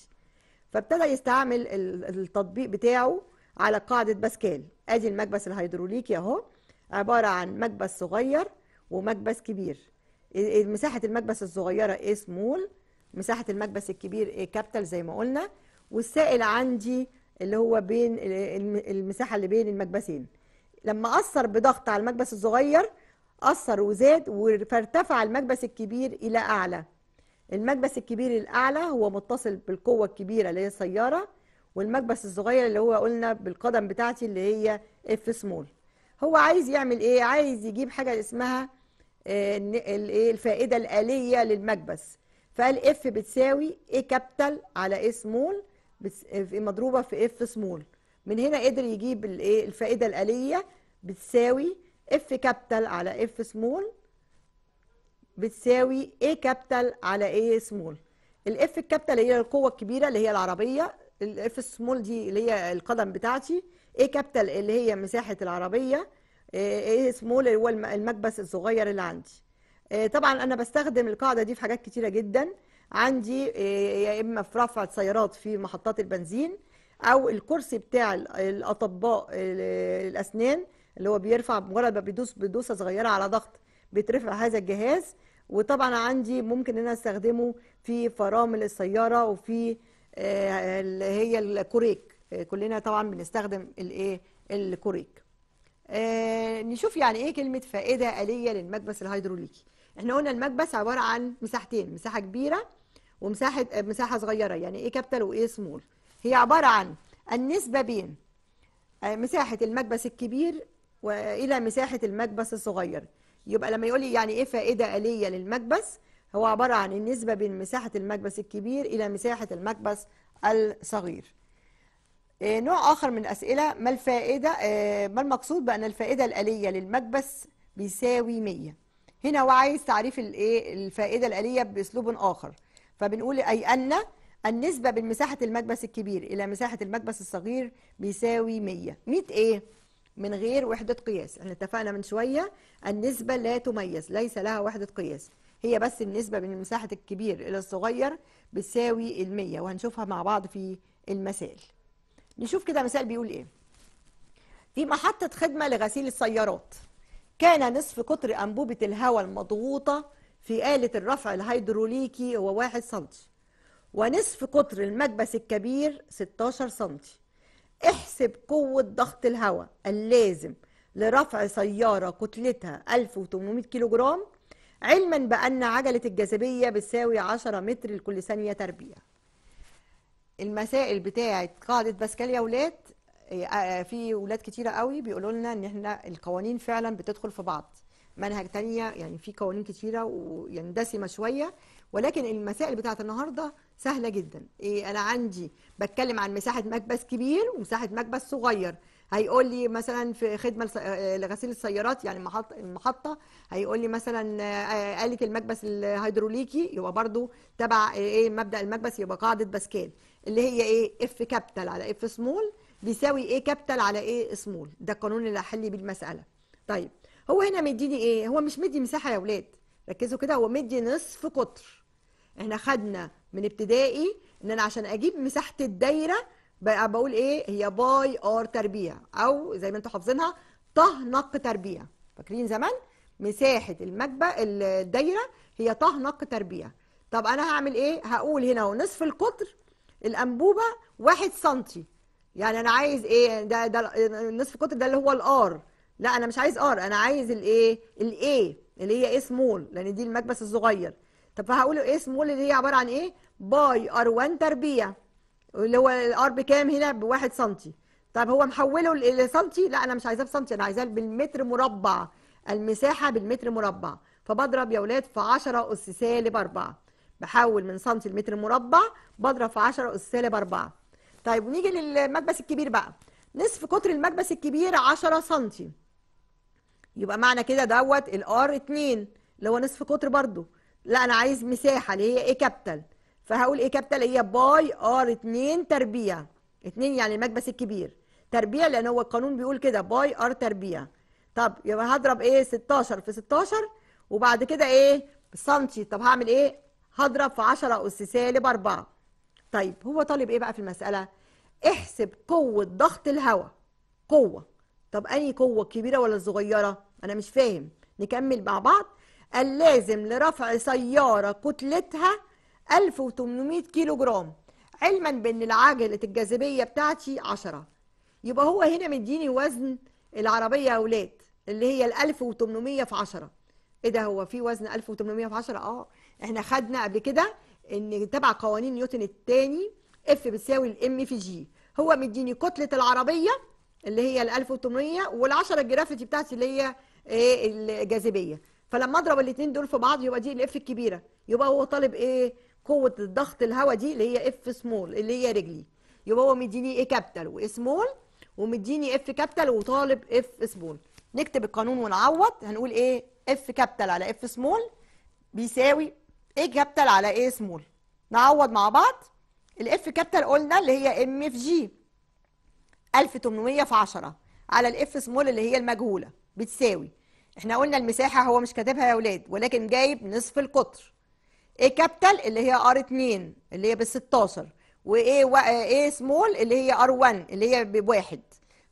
فابتدى يستعمل التطبيق بتاعه على قاعده باسكال ادي المكبس الهيدروليكي اهو عباره عن مكبس صغير ومكبس كبير مساحه المكبس الصغيره ايه سمول مساحه المكبس الكبير ايه كابيتال زي ما قلنا والسائل عندي اللي هو بين المساحه اللي بين المكبسين لما اثر بضغط على المكبس الصغير اثر وزاد فارتفع المكبس الكبير الى اعلى المكبس الكبير الاعلى هو متصل بالقوه الكبيره اللي هي السياره والمكبس الصغير اللي هو قلنا بالقدم بتاعتي اللي هي اف سمول هو عايز يعمل ايه عايز يجيب حاجه اسمها آه، الايه الفائده الاليه للمكبس فقال اف بتساوي ايه كابيتال على ايه سمول مضروبه في اف سمول من هنا قدر يجيب الايه الفائده الاليه بتساوي اف كابيتال على اف سمول بتساوي اي كابيتال على اي سمول الاف الكابيتال هي القوه الكبيره اللي هي العربيه الاف سمول دي اللي هي القدم بتاعتي اي كابيتال اللي هي مساحه العربيه ايه سمول هو المكبس الصغير اللي عندي آه، طبعا انا بستخدم القاعده دي في حاجات كتيره جدا عندي آه، يا اما في رفع السيارات في محطات البنزين او الكرسي بتاع الاطباء الاسنان اللي هو بيرفع مجرد ما بيدوس بدوسه صغيره على ضغط بيترفع هذا الجهاز وطبعا عندي ممكن ان انا استخدمه في فرامل السياره وفي آه، اللي هي الكوريك آه، كلنا طبعا بنستخدم الايه الكوريك نشوف يعني ايه كلمه فائده اليه للمكبس الهيدروليكي احنا قلنا المكبس عباره عن مساحتين مساحه كبيره ومساحه مساحه صغيره يعني ايه كابيتال وايه سمول هي عباره عن النسبه بين آه، مساحه المكبس الكبير والى مساحه المكبس الصغير يبقى لما يقول لي يعني ايه فائده اليه للمكبس هو عباره عن النسبه بين مساحه المكبس الكبير الى مساحه المكبس الصغير آه، نوع اخر من الاسئله ما الفائده آه، ما المقصود بان الفائده الاليه للمكبس بيساوي 100 هنا هو عايز تعريف الايه الفائده الاليه باسلوب اخر فبنقول أي أن النسبة بين مساحة المكبس الكبير إلى مساحة المكبس الصغير بيساوي 100 100 إيه؟ من غير وحدة قياس احنا اتفقنا من شوية النسبة لا تميز ليس لها وحدة قياس هي بس النسبة من مساحة الكبير إلى الصغير بتساوي ال100 وهنشوفها مع بعض في المثال نشوف كده مثال بيقول إيه في محطة خدمة لغسيل السيارات كان نصف قطر أنبوبة الهواء المضغوطة في آلة الرفع الهيدروليكي هو 1 سم ونصف قطر المكبس الكبير 16 سم احسب قوة ضغط الهواء اللازم لرفع سيارة كتلتها 1800 كيلو جرام علما بأن عجلة الجاذبية بتساوي 10 متر لكل ثانية تربيع المسائل بتاعة قاعدة باسكال يا ولاد آه، آه، في ولاد كتيرة قوي بيقولوا لنا ان احنا القوانين فعلا بتدخل في بعض منهج تانية يعني في قوانين كتيرة ويندسمة شوية ولكن المسائل بتاعة النهاردة سهلة جدا إيه أنا عندي بتكلم عن مساحة مكبس كبير ومساحة مكبس صغير هيقول لي مثلا في خدمة آه، لغسيل السيارات يعني المحط المحطة هيقول لي مثلا آه، آلة المكبس الهيدروليكي يبقى برضو تبع ايه, إيه، مبدأ المكبس يبقى قاعدة بسكال اللي هي ايه اف كابتل على اف سمول بيساوي ايه كابتل على ايه سمول ده القانون اللي هحل بيه المسألة طيب هو هنا مديني ايه هو مش مدي مساحه يا اولاد ركزوا كده هو مدي نصف قطر احنا خدنا من ابتدائي ان انا عشان اجيب مساحه الدايره بقى بقول ايه هي باي ار تربيع او زي ما انتم حافظينها طه نق تربيع فاكرين زمان مساحه المكبه الدايره هي طه نق تربيع طب انا هعمل ايه هقول هنا نصف القطر الانبوبه واحد سنتي يعني انا عايز ايه ده ده نصف القطر ده اللي هو الار لا انا مش عايز ار انا عايز الايه الاي اللي هي ايه سمول لان دي المكبس الصغير طب فهقوله ايه سمول اللي هي عباره عن ايه باي ار 1 تربيع اللي هو الار بكام هنا 1 سم طب هو محوله لسنتي لا انا مش عايزاه بسنتي انا عايزاه بالمتر مربع المساحه بالمتر مربع فبضرب يا ولاد في 10 اس سالب 4 بحول من سنتي لمتر مربع بضرب في 10 اس سالب 4 طيب ونيجي للمكبس الكبير بقى نصف قطر المكبس الكبير 10 سنتي يبقى معنى كده دوت الار 2 اللي هو نصف قطر برضو لا انا عايز مساحه اللي هي ايه كابيتال فهقول ايه كابيتال هي باي ار 2 تربيع 2 يعني المكبس الكبير تربيع لان هو القانون بيقول كده باي ار تربيع طب يبقى هضرب ايه 16 في 16 وبعد كده ايه سنتي طب هعمل ايه هضرب في 10 اس سالب 4 طيب هو طالب ايه بقى في المساله احسب قوه ضغط الهواء قوه طب انهي قوه الكبيره ولا الصغيره انا مش فاهم نكمل مع بعض قال لازم لرفع سيارة كتلتها 1800 كيلو جرام علما بان العجلة الجاذبية بتاعتي 10 يبقى هو هنا مديني وزن العربية يا ولاد اللي هي ال 1800 في 10 ايه ده هو في وزن 1800 في 10 اه احنا خدنا قبل كده ان تبع قوانين نيوتن الثاني اف بتساوي الام في جي هو مديني كتلة العربية اللي هي ال 1800 وال 10 الجرافيتي بتاعتي اللي هي ايه الجاذبيه فلما اضرب الاثنين دول في بعض يبقى دي الاف الكبيره يبقى هو طالب ايه قوه الضغط الهواء دي اللي هي اف سمول اللي هي رجلي يبقى هو مديني ايه كابيتال وسمول ومديني اف كابيتال وطالب اف سمول نكتب القانون ونعوض هنقول ايه اف كابيتال على اف سمول بيساوي ايه كابيتال على ايه سمول نعوض مع بعض الاف كابيتال قلنا اللي هي ام اف جي 1800 في 10 على الاف سمول اللي هي المجهوله بتساوي احنا قلنا المساحة هو مش كاتبها يا ولاد ولكن جايب نصف القطر ايه كابيتال اللي هي ار 2 اللي هي بال 16 وايه و... ايه سمول اللي هي ار 1 اللي هي بواحد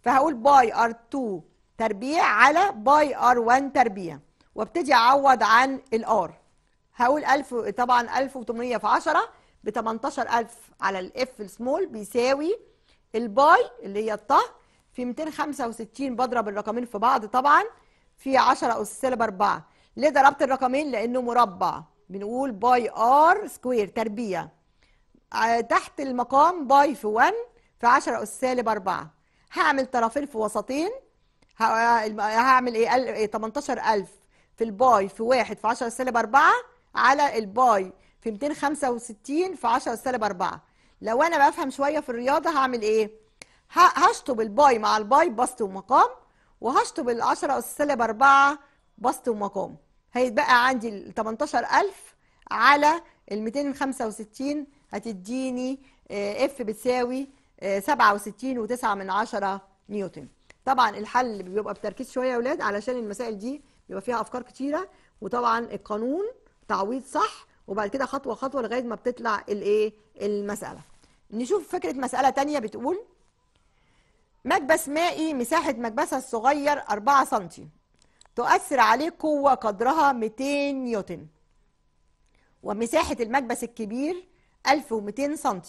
فهقول باي ار 2 تربيع على باي ار 1 تربيع وابتدي اعوض عن الار هقول 1000 طبعا 1800 في 10 ب 18000 على الاف السمول بيساوي الباي اللي هي الطه في 265 بضرب الرقمين في بعض طبعا في 10 اس سالب 4 ليه ضربت الرقمين لأنه مربع بنقول باي ار سكوير تربيع آه، تحت المقام باي في 1 في 10 أس سالب 4 هعمل طرفين في وسطين هعمل ايه 18000 إيه؟ في الباي في 1 في 10 سالب 4 على الباي في 265 في 10 سالب 4 لو انا بفهم شويه في الرياضه هعمل ايه هشطب الباي مع الباي بسط ومقام وهشطب ال10 أس سالب 4 بسط ومقام هيتبقى عندي ال 18000 على ال 265 هتديني اف آه، بتساوي 67 آه، وتسعة من عشرة نيوتن طبعا الحل بيبقى بتركيز شوية يا ولاد علشان المسائل دي بيبقى فيها أفكار كتيرة وطبعا القانون تعويض صح وبعد كده خطوة خطوة لغاية ما بتطلع الايه المسألة نشوف فكرة مسألة تانية بتقول مكبس مائي مساحة مكبسها الصغير 4 سم تؤثر عليه قوة قدرها 200 نيوتن ومساحة المكبس الكبير 1200 سم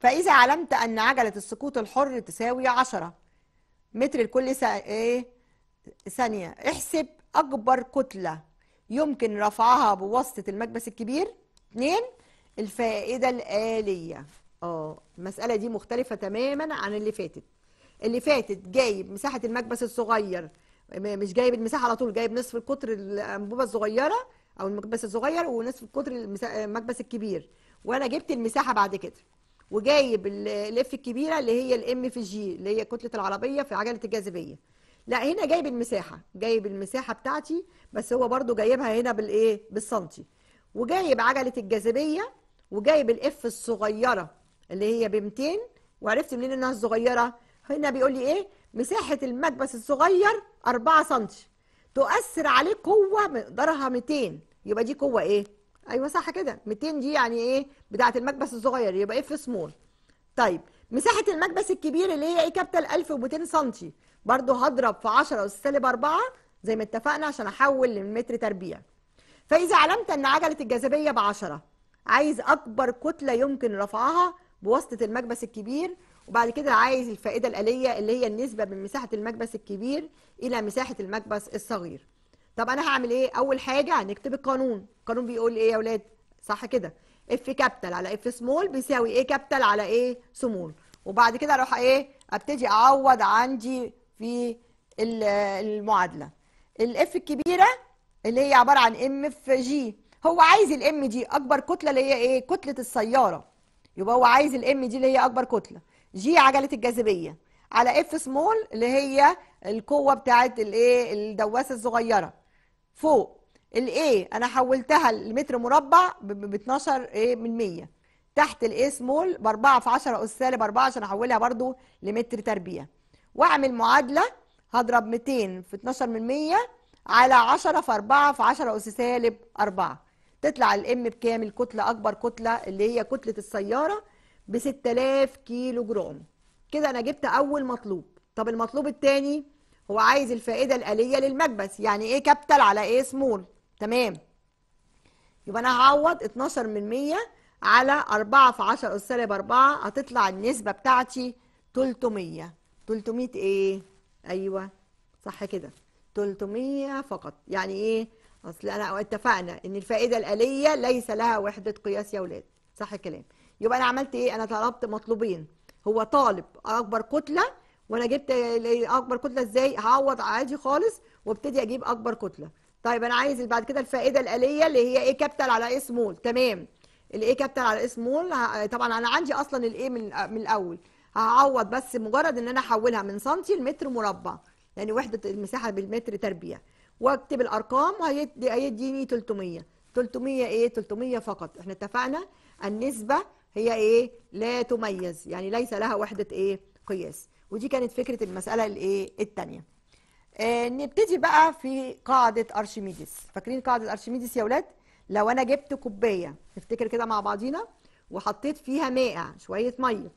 فإذا علمت أن عجلة السقوط الحر تساوي 10 متر لكل سا... إيه؟ ثانية احسب أكبر كتلة يمكن رفعها بواسطة المكبس الكبير 2 الفائدة الآلية اه المسألة دي مختلفة تماما عن اللي فاتت اللي فاتت جايب مساحه المكبس الصغير مش جايب المساحه على طول جايب نصف القطر الانبوبه الصغيره او المكبس الصغير ونصف القطر المكبس الكبير وانا جبت المساحه بعد كده وجايب الاف الكبيره اللي هي الام في جي اللي هي كتله العربيه في عجله الجاذبيه لا هنا جايب المساحه جايب المساحه بتاعتي بس هو برده جايبها هنا بالايه بالسنتي وجايب عجله الجاذبيه وجايب الاف الصغيره اللي هي ب 200 وعرفت منين انها الصغيره هنا بيقول لي ايه مساحه المكبس الصغير 4 سم تؤثر عليه قوه مقدارها 200 يبقى دي قوه ايه ايوه صح كده 200 دي يعني ايه بتاعه المكبس الصغير يبقى اف إيه سمول طيب مساحه المكبس الكبير اللي هي ايه كابيتال 1200 سم برضه هضرب في 10 اس سالب 4 زي ما اتفقنا عشان احول للمتر تربيع فاذا علمت ان عجله الجاذبيه ب 10 عايز اكبر كتله يمكن رفعها بواسطه المكبس الكبير وبعد كده عايز الفائده الاليه اللي هي النسبه من مساحه المكبس الكبير الى مساحه المكبس الصغير طب انا هعمل ايه اول حاجه هنكتب القانون القانون بيقول ايه يا اولاد صح كده اف كابيتال على اف سمول بيساوي ايه كابيتال على ايه سمول وبعد كده اروح ايه ابتدي اعوض عندي في المعادله الاف الكبيره اللي هي عباره عن ام اف جي هو عايز الام دي اكبر كتله اللي هي ايه كتله السياره يبقى هو عايز الام دي اللي هي اكبر كتله جي عجله الجاذبيه على اف سمول اللي هي القوه بتاعت الايه الدواسه الصغيره فوق الاي انا حولتها لمتر مربع ب 12 ايه من 100 تحت الاي سمول ب 4 في 10 اس سالب 4 عشان احولها برضو لمتر تربيع واعمل معادله هضرب 200 في 12 من 100 على 10 في 4 في 10 اس سالب 4 تطلع الام بكام الكتله اكبر كتله اللي هي كتله السياره ب 6000 كيلو جرام كده انا جبت اول مطلوب طب المطلوب الثاني هو عايز الفائده الاليه للمكبس يعني ايه كابيتال على ايه سمول تمام يبقى انا هعوض 12 من 100 على 4 في 10 اس سالب 4 هتطلع النسبه بتاعتي 300 300 ايه ايوه صح كده 300 فقط يعني ايه اصل انا اتفقنا ان الفائده الاليه ليس لها وحده قياس يا اولاد صح الكلام يبقى انا عملت ايه انا طلبت مطلوبين هو طالب اكبر كتله وانا جبت اكبر كتله ازاي هعوض عادي خالص وابتدي اجيب اكبر كتله طيب انا عايز بعد كده الفائده الاليه اللي هي ايه كابيتال على ايه سمول تمام الايه كابيتال على ايه سمول طبعا انا عندي اصلا الايه من من الاول هعوض بس مجرد ان انا احولها من سنتي لمتر مربع يعني وحده المساحه بالمتر تربيع واكتب الارقام هيديني 300 300 ايه 300 فقط احنا اتفقنا النسبه هي ايه لا تميز يعني ليس لها وحدة ايه قياس ودي كانت فكرة المسألة الايه الثانيه آه نبتدي بقى في قاعدة أرشميدس فاكرين قاعدة أرشميدس يا ولاد لو أنا جبت كوباية نفتكر كده مع بعضينا وحطيت فيها ماء شوية مية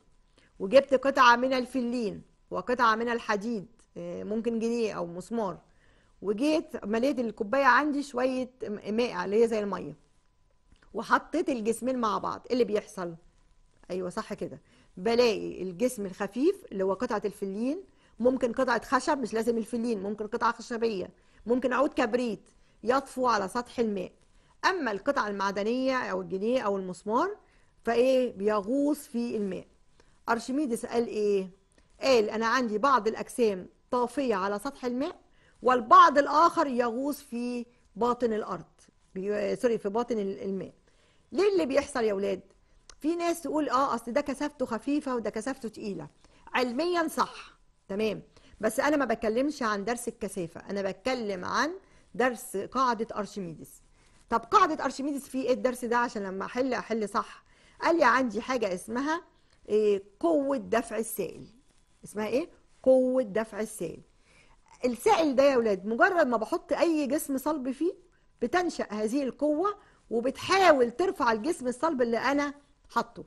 وجبت قطعة من الفلين وقطعة من الحديد آه ممكن جنيه أو مسمار وجيت مليت الكوباية عندي شوية ماء اللي هي زي المية وحطيت الجسمين مع بعض ايه اللي بيحصل ايوه صح كده بلاقي الجسم الخفيف اللي هو قطعه الفلين ممكن قطعه خشب مش لازم الفلين ممكن قطعه خشبيه ممكن عود كبريت يطفو على سطح الماء اما القطعه المعدنيه او الجنيه او المسمار فايه بيغوص في الماء ارشميدس قال ايه قال انا عندي بعض الاجسام طافيه على سطح الماء والبعض الاخر يغوص في باطن الارض سوري في باطن الماء ليه اللي بيحصل يا اولاد في ناس تقول اه اصل ده كثافته خفيفه وده كثافته تقيله علميا صح تمام بس انا ما بتكلمش عن درس الكثافه انا بتكلم عن درس قاعده ارشميدس طب قاعده ارشميدس في ايه الدرس ده عشان لما احل احل صح قال لي عندي حاجه اسمها إيه قوه دفع السائل اسمها ايه قوه دفع السائل السائل ده يا ولاد مجرد ما بحط اي جسم صلب فيه بتنشا هذه القوه وبتحاول ترفع الجسم الصلب اللي انا حطه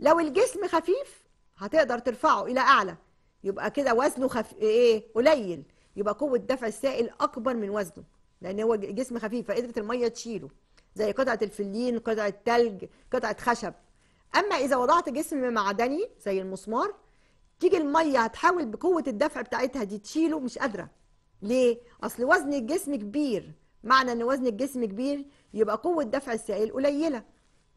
لو الجسم خفيف هتقدر ترفعه الى اعلى يبقى كده وزنه خف... ايه قليل يبقى قوه دفع السائل اكبر من وزنه لان هو جسم خفيف فقدره الميه تشيله زي قطعه الفلين قطعه تلج قطعه خشب اما اذا وضعت جسم معدني زي المسمار تيجي الميه هتحاول بقوه الدفع بتاعتها دي تشيله مش قادره ليه اصل وزن الجسم كبير معنى ان وزن الجسم كبير يبقى قوه دفع السائل قليله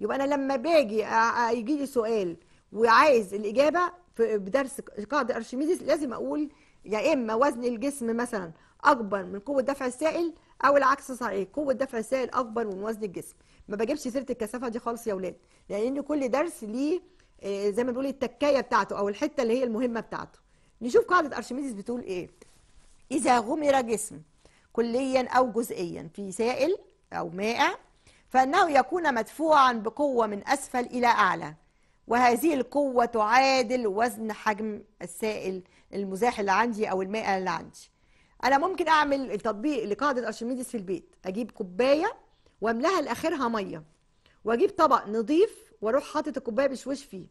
يبقى انا لما باجي يجي لي سؤال وعايز الاجابه في بدرس قاعده ارشميدس لازم اقول يا اما وزن الجسم مثلا اكبر من قوه دفع السائل او العكس صحيح قوه دفع السائل اكبر من وزن الجسم ما بجيبش سيره الكثافه دي خالص يا اولاد لان كل درس ليه آه، زي ما بنقول التكايه بتاعته او الحته اللي هي المهمه بتاعته نشوف قاعده ارشميدس بتقول ايه اذا غمر جسم كليا او جزئيا في سائل او مائع فأنه يكون مدفوعا بقوة من أسفل إلى أعلى وهذه القوة تعادل وزن حجم السائل المزاح اللي عندي أو الماء اللي عندي أنا ممكن أعمل التطبيق لقاعدة أرشميدس في البيت أجيب كوباية وأملاها لآخرها مية وأجيب طبق نظيف وأروح حاطط الكوباية بشويش فيه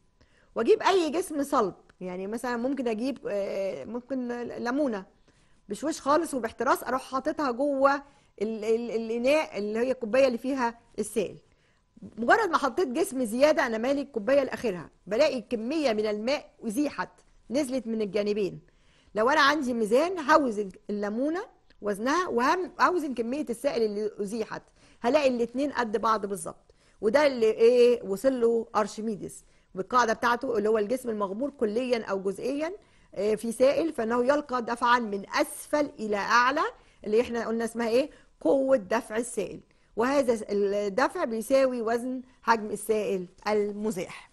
وأجيب أي جسم صلب يعني مثلا ممكن أجيب آه، ممكن ليمونة بشويش خالص وباحتراس أروح حاططها جوه ال ال الاناء اللي هي الكوبايه اللي فيها السائل مجرد ما حطيت جسم زياده انا مالي الكوبايه لاخرها بلاقي كميه من الماء ازيحت نزلت من الجانبين لو انا عندي ميزان هوزن الليمونه وزنها وهم اوزن كميه السائل اللي ازيحت هلاقي الاثنين قد بعض بالظبط وده اللي ايه وصل له ارشميدس بالقاعده بتاعته اللي هو الجسم المغمور كليا او جزئيا آه، في سائل فانه يلقى دفعا من اسفل الى اعلى اللي احنا قلنا اسمها ايه قوة دفع السائل وهذا الدفع بيساوي وزن حجم السائل المزاح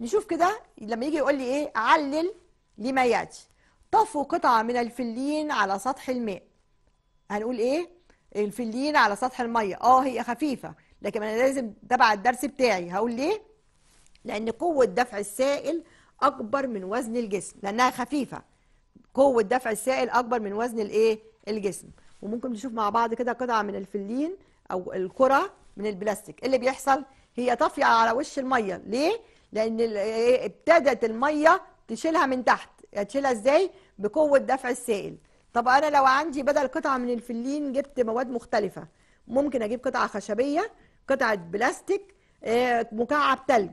نشوف كده لما يجي يقول لي ايه علل لما ياتي طفوا قطعة من الفلين على سطح الماء هنقول ايه الفلين على سطح المية اه هي خفيفة لكن انا لازم تبع الدرس بتاعي هقول ليه لان قوة دفع السائل اكبر من وزن الجسم لانها خفيفة قوة دفع السائل اكبر من وزن الايه الجسم وممكن نشوف مع بعض كده قطعه من الفلين او الكره من البلاستيك اللي بيحصل هي طافيه على وش الميه ليه لان إيه، ابتدت الميه تشيلها من تحت هتشيلها ازاي بقوه دفع السائل طب انا لو عندي بدل قطعه من الفلين جبت مواد مختلفه ممكن اجيب قطعه خشبيه قطعه بلاستيك إيه، مكعب تلج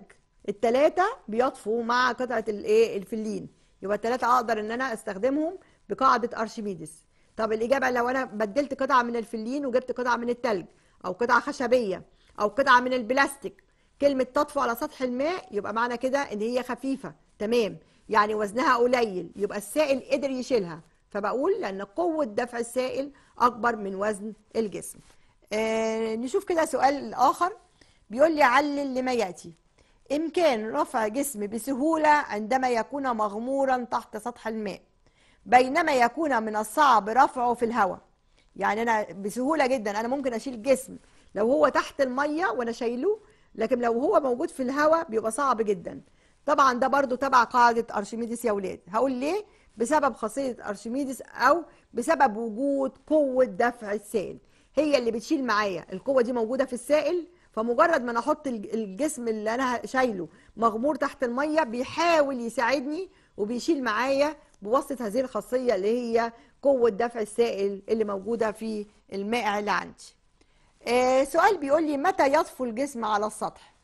التلاتة بيطفوا مع قطعة الايه الفلين يبقى التلاتة اقدر ان انا استخدمهم بقاعدة ارشميدس طب الإجابة لو أنا بدلت قطعة من الفلين وجبت قطعة من التلج أو قطعة خشبية أو قطعة من البلاستيك كلمة تطفو على سطح الماء يبقى معنى كده إن هي خفيفة تمام يعني وزنها قليل يبقى السائل قدر يشيلها فبقول لأن قوة دفع السائل أكبر من وزن الجسم آه نشوف كده سؤال آخر بيقول لي علل لما يأتي إمكان رفع جسم بسهولة عندما يكون مغمورا تحت سطح الماء بينما يكون من الصعب رفعه في الهواء يعني انا بسهوله جدا انا ممكن اشيل جسم لو هو تحت الميه وانا شايله لكن لو هو موجود في الهواء بيبقى صعب جدا طبعا ده برضو تبع قاعده ارشميدس يا ولاد هقول ليه بسبب خاصيه ارشميدس او بسبب وجود قوه دفع السائل هي اللي بتشيل معايا القوه دي موجوده في السائل فمجرد ما انا احط الجسم اللي انا شايله مغمور تحت الميه بيحاول يساعدني وبيشيل معايا بواسطه هذه الخاصيه اللي هي قوه دفع السائل اللي موجوده في المائع اللي عندي آه سؤال بيقول لي متى يطفو الجسم على السطح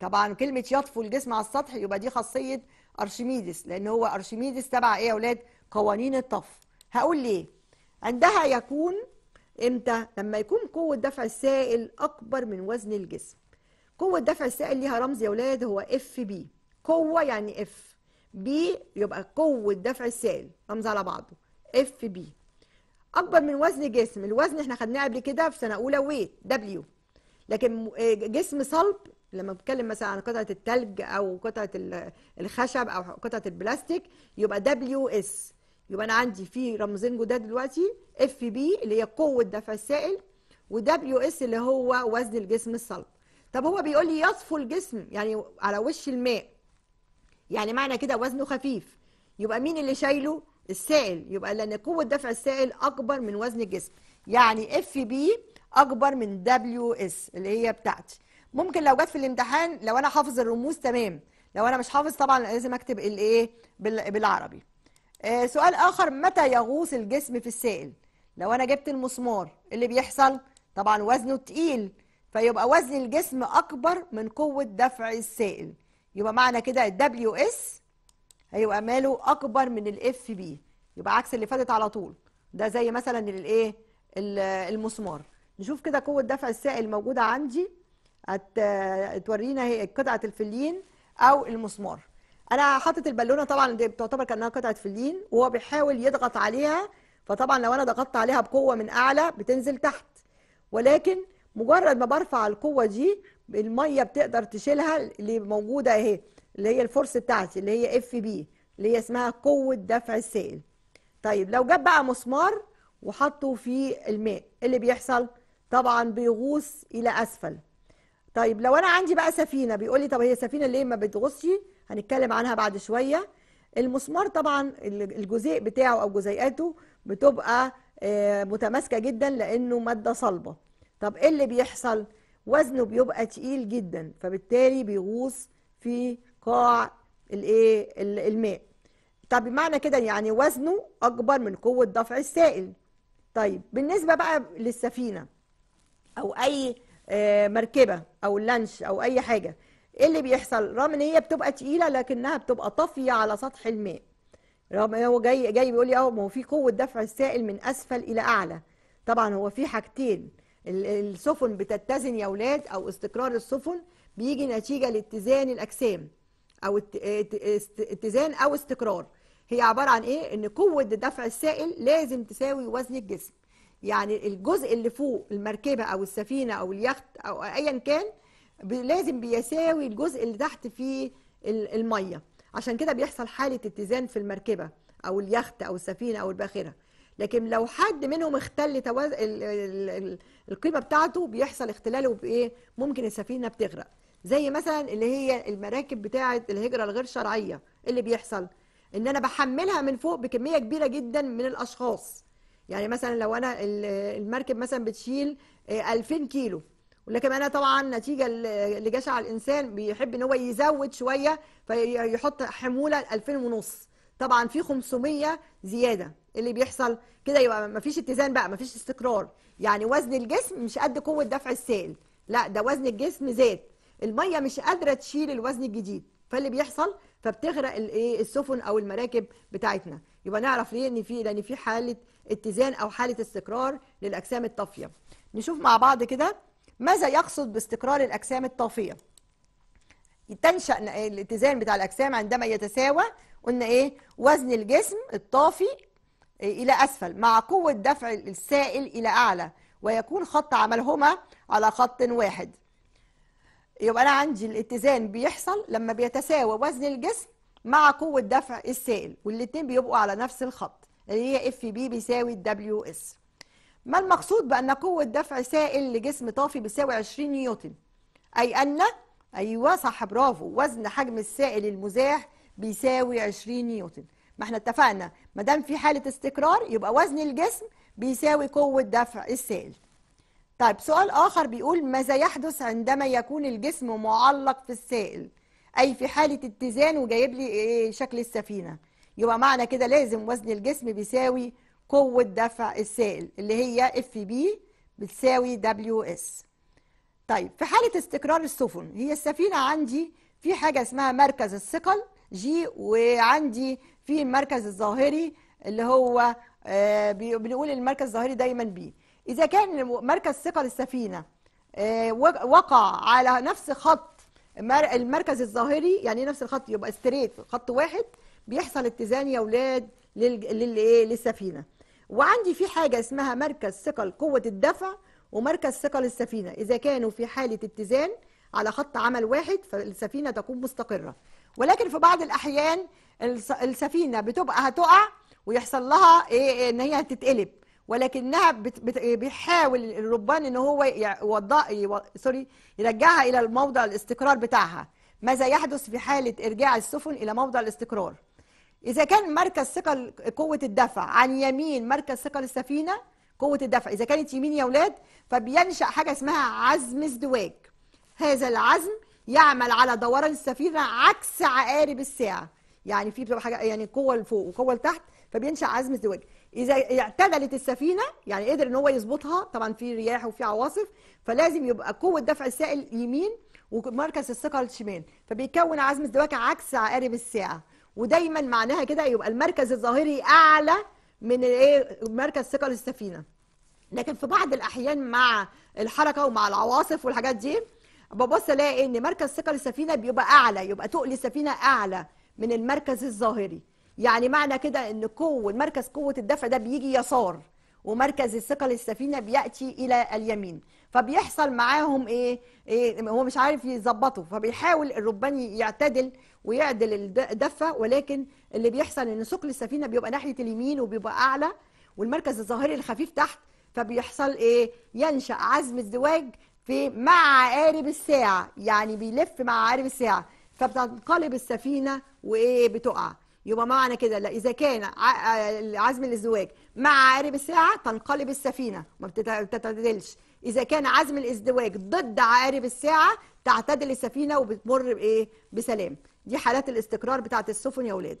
طبعا كلمه يطفو الجسم على السطح يبقى دي خاصيه ارشميدس لان هو ارشميدس تبع ايه يا اولاد قوانين الطف. هقول ليه عندها يكون امتى لما يكون قوه دفع السائل اكبر من وزن الجسم قوه دفع السائل ليها رمز يا اولاد هو اف بي قوه يعني اف بي يبقى قوة دفع السائل رمز على بعضه اف بي اكبر من وزن جسم الوزن احنا خدناه قبل كده في سنة اولى ويت دبليو لكن آه، جسم صلب لما بتكلم مثلا عن قطعة التلج او قطعة الخشب او قطعة البلاستيك يبقى دبليو اس يبقى انا عندي في رمزين جداد دلوقتي اف بي اللي هي قوة دفع السائل ودبليو اس اللي هو وزن الجسم الصلب طب هو بيقول لي يصفو الجسم يعني على وش الماء يعني معنى كده وزنه خفيف يبقى مين اللي شايله السائل يبقى لأن قوة دفع السائل أكبر من وزن الجسم يعني اف بي أكبر من دبليو اس اللي هي بتاعتي ممكن لو جت في الامتحان لو أنا حافظ الرموز تمام لو أنا مش حافظ طبعا لازم أكتب الإيه بالعربي آه سؤال آخر متى يغوص الجسم في السائل لو أنا جبت المسمار اللي بيحصل طبعا وزنه تقيل فيبقى وزن الجسم أكبر من قوة دفع السائل يبقى معنى كده الدبليو اس هيبقى ماله اكبر من الاف بي يبقى عكس اللي فاتت على طول ده زي مثلا الايه المسمار نشوف كده قوه دفع السائل موجوده عندي هتورينا هي قطعه الفلين او المسمار انا حاطط البالونه طبعا دي بتعتبر كانها قطعه فلين وهو بيحاول يضغط عليها فطبعا لو انا ضغطت عليها بقوه من اعلى بتنزل تحت ولكن مجرد ما برفع القوه دي الميه بتقدر تشيلها اللي موجوده اهي اللي هي الفورس بتاعتي اللي هي اف بي اللي هي اسمها قوه دفع السائل طيب لو جاب بقى مسمار وحطه في الماء ايه اللي بيحصل طبعا بيغوص الى اسفل طيب لو انا عندي بقى سفينه بيقول لي طب هي سفينه ليه ما بتغوصش هنتكلم عنها بعد شويه المسمار طبعا الجزيء بتاعه او جزيئاته بتبقى آه، متماسكه جدا لانه ماده صلبه طب ايه اللي بيحصل وزنه بيبقى تقيل جدا فبالتالي بيغوص في قاع الايه الماء طب بمعنى كده يعني وزنه اكبر من قوه دفع السائل طيب بالنسبه بقى للسفينه او اي آه، مركبه او لانش او اي حاجه ايه اللي بيحصل رغم ان هي بتبقى تقيله لكنها بتبقى طافيه على سطح الماء رغم هو جاي جاي بيقول لي اهو ما هو في قوه دفع السائل من اسفل الى اعلى طبعا هو في حاجتين السفن بتتزن يا ولاد او استقرار السفن بيجي نتيجه لاتزان الاجسام او اتزان او استقرار هي عباره عن ايه ان قوه دفع السائل لازم تساوي وزن الجسم يعني الجزء اللي فوق المركبه او السفينه او اليخت او ايا كان لازم بيساوي الجزء اللي تحت فيه الميه عشان كده بيحصل حاله اتزان في المركبه او اليخت او السفينه او الباخره لكن لو حد منهم اختل توز... ال... ال... القيمه بتاعته بيحصل اختلال وبايه ممكن السفينه بتغرق زي مثلا اللي هي المراكب بتاعه الهجره الغير شرعيه إيه اللي بيحصل ان انا بحملها من فوق بكميه كبيره جدا من الاشخاص يعني مثلا لو انا المركب مثلا بتشيل 2000 آه، كيلو ولكن انا طبعا نتيجه لجشع الانسان بيحب ان هو يزود شويه فيحط حموله 2000 ونص طبعا في 500 زياده اللي بيحصل كده يبقى مفيش اتزان بقى مفيش استقرار يعني وزن الجسم مش قد قوه دفع السائل لا ده وزن الجسم زاد الميه مش قادره تشيل الوزن الجديد فاللي بيحصل فبتغرق الايه السفن او المراكب بتاعتنا يبقى نعرف ليه ان في لان في حاله اتزان او حاله استقرار للاجسام الطافيه نشوف مع بعض كده ماذا يقصد باستقرار الاجسام الطافيه تنشا الاتزان بتاع الاجسام عندما يتساوى قلنا ايه وزن الجسم الطافي إلى أسفل مع قوة دفع السائل إلى أعلى ويكون خط عملهما على خط واحد يبقى أنا عندي الاتزان بيحصل لما بيتساوى وزن الجسم مع قوة دفع السائل والاثنين بيبقوا على نفس الخط اللي هي اف بي بيساوي دبليو اس ما المقصود بأن قوة دفع سائل لجسم طافي بيساوي 20 نيوتن أي أن أيوه صح برافو وزن حجم السائل المزاح بيساوي 20 نيوتن ما احنا اتفقنا ما دام في حاله استقرار يبقى وزن الجسم بيساوي قوه دفع السائل طيب سؤال اخر بيقول ماذا يحدث عندما يكون الجسم معلق في السائل اي في حاله اتزان وجايب لي ايه شكل السفينه يبقى معنى كده لازم وزن الجسم بيساوي قوه دفع السائل اللي هي اف بي بتساوي دبليو اس طيب في حاله استقرار السفن هي السفينه عندي في حاجه اسمها مركز الثقل جي وعندي في المركز الظاهري اللي هو آه، بنقول المركز الظاهري دايما بيه اذا كان مركز ثقل السفينه آه، وقع على نفس خط المركز الظاهري يعني نفس الخط يبقى ستريت خط واحد بيحصل اتزان يا اولاد للسفينه وعندي في حاجه اسمها مركز ثقل قوه الدفع ومركز ثقل السفينه اذا كانوا في حاله اتزان على خط عمل واحد فالسفينه تكون مستقره ولكن في بعض الاحيان السفينه بتبقى هتقع ويحصل لها ايه, إيه، ان هي هتتقلب ولكنها بيحاول الربان ان هو يوضع سوري يرجعها الى موضع الاستقرار بتاعها ماذا يحدث في حاله ارجاع السفن الى موضع الاستقرار اذا كان مركز ثقل قوه الدفع عن يمين مركز ثقل السفينه قوه الدفع اذا كانت يمين يا اولاد فبينشا حاجه اسمها عزم ازدواج هذا العزم يعمل على دوران السفينه عكس عقارب الساعه يعني في بتبقى حاجه يعني قوه لفوق وقوه لتحت فبينشا عزم ازدواج اذا اعتدلت السفينه يعني قدر ان هو يظبطها طبعا في رياح وفي عواصف فلازم يبقى قوه دفع السائل يمين ومركز الثقل الشمال فبيكون عزم ازدواج عكس عقارب الساعه ودايما معناها كده يبقى المركز الظاهري اعلى من الايه مركز ثقل السفينه لكن في بعض الاحيان مع الحركه ومع العواصف والحاجات دي ببص الاقي ان مركز ثقل السفينه بيبقى اعلى يبقى تقل السفينه اعلى من المركز الظاهري يعني معنى كده ان قوه مركز قوه الدفع ده بيجي يسار ومركز الثقل السفينه بياتي الى اليمين فبيحصل معاهم ايه, إيه هو مش عارف يظبطه فبيحاول الرباني يعتدل ويعدل الدفه ولكن اللي بيحصل ان ثقل السفينه بيبقى ناحيه اليمين وبيبقى اعلى والمركز الظاهري الخفيف تحت فبيحصل ايه ينشا عزم ازدواج في مع عقارب الساعه يعني بيلف مع عقارب الساعه فبتنقلب السفينه وبتقع يبقى معنى كده لا اذا كان آه، عزم الازدواج مع عقارب الساعه تنقلب السفينه ما بتتعدلش اذا كان عزم الازدواج ضد عقارب الساعه تعتدل السفينه وبتمر بايه بسلام دي حالات الاستقرار بتاعه السفن يا اولاد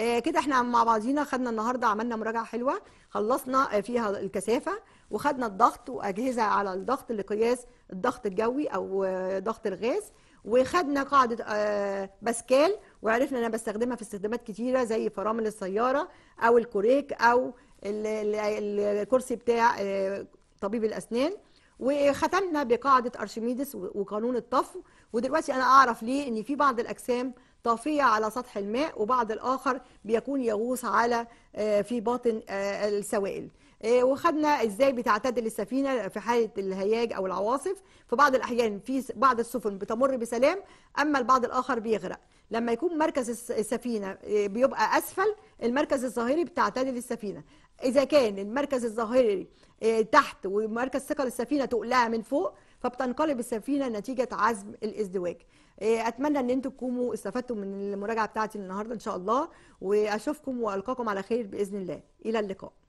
آه كده احنا مع بعضينا خدنا النهارده عملنا مراجعه حلوه خلصنا آه، فيها الكثافه وخدنا الضغط واجهزه على الضغط لقياس الضغط الجوي او آه، ضغط الغاز وخدنا قاعده آه باسكال وعرفنا انا بستخدمها في استخدامات كتيره زي فرامل السياره او الكوريك او الكرسي بتاع آه، طبيب الاسنان وختمنا بقاعده ارشميدس وقانون الطفو ودلوقتي انا اعرف ليه ان في بعض الاجسام طافيه على سطح الماء وبعض الاخر بيكون يغوص على آه، في باطن آه، السوائل وخدنا ازاي بتعتدل السفينه في حاله الهياج او العواصف في بعض الاحيان في بعض السفن بتمر بسلام اما البعض الاخر بيغرق لما يكون مركز السفينه آه، بيبقى اسفل المركز الظاهري بتعتدل السفينه اذا كان المركز الظاهري آه، تحت ومركز ثقل السفينه تقلها من فوق فبتنقلب السفينه نتيجه عزم الازدواج آه، اتمنى ان انتم تكونوا استفدتوا من المراجعه بتاعتي النهارده ان شاء الله واشوفكم والقاكم على خير باذن الله الى اللقاء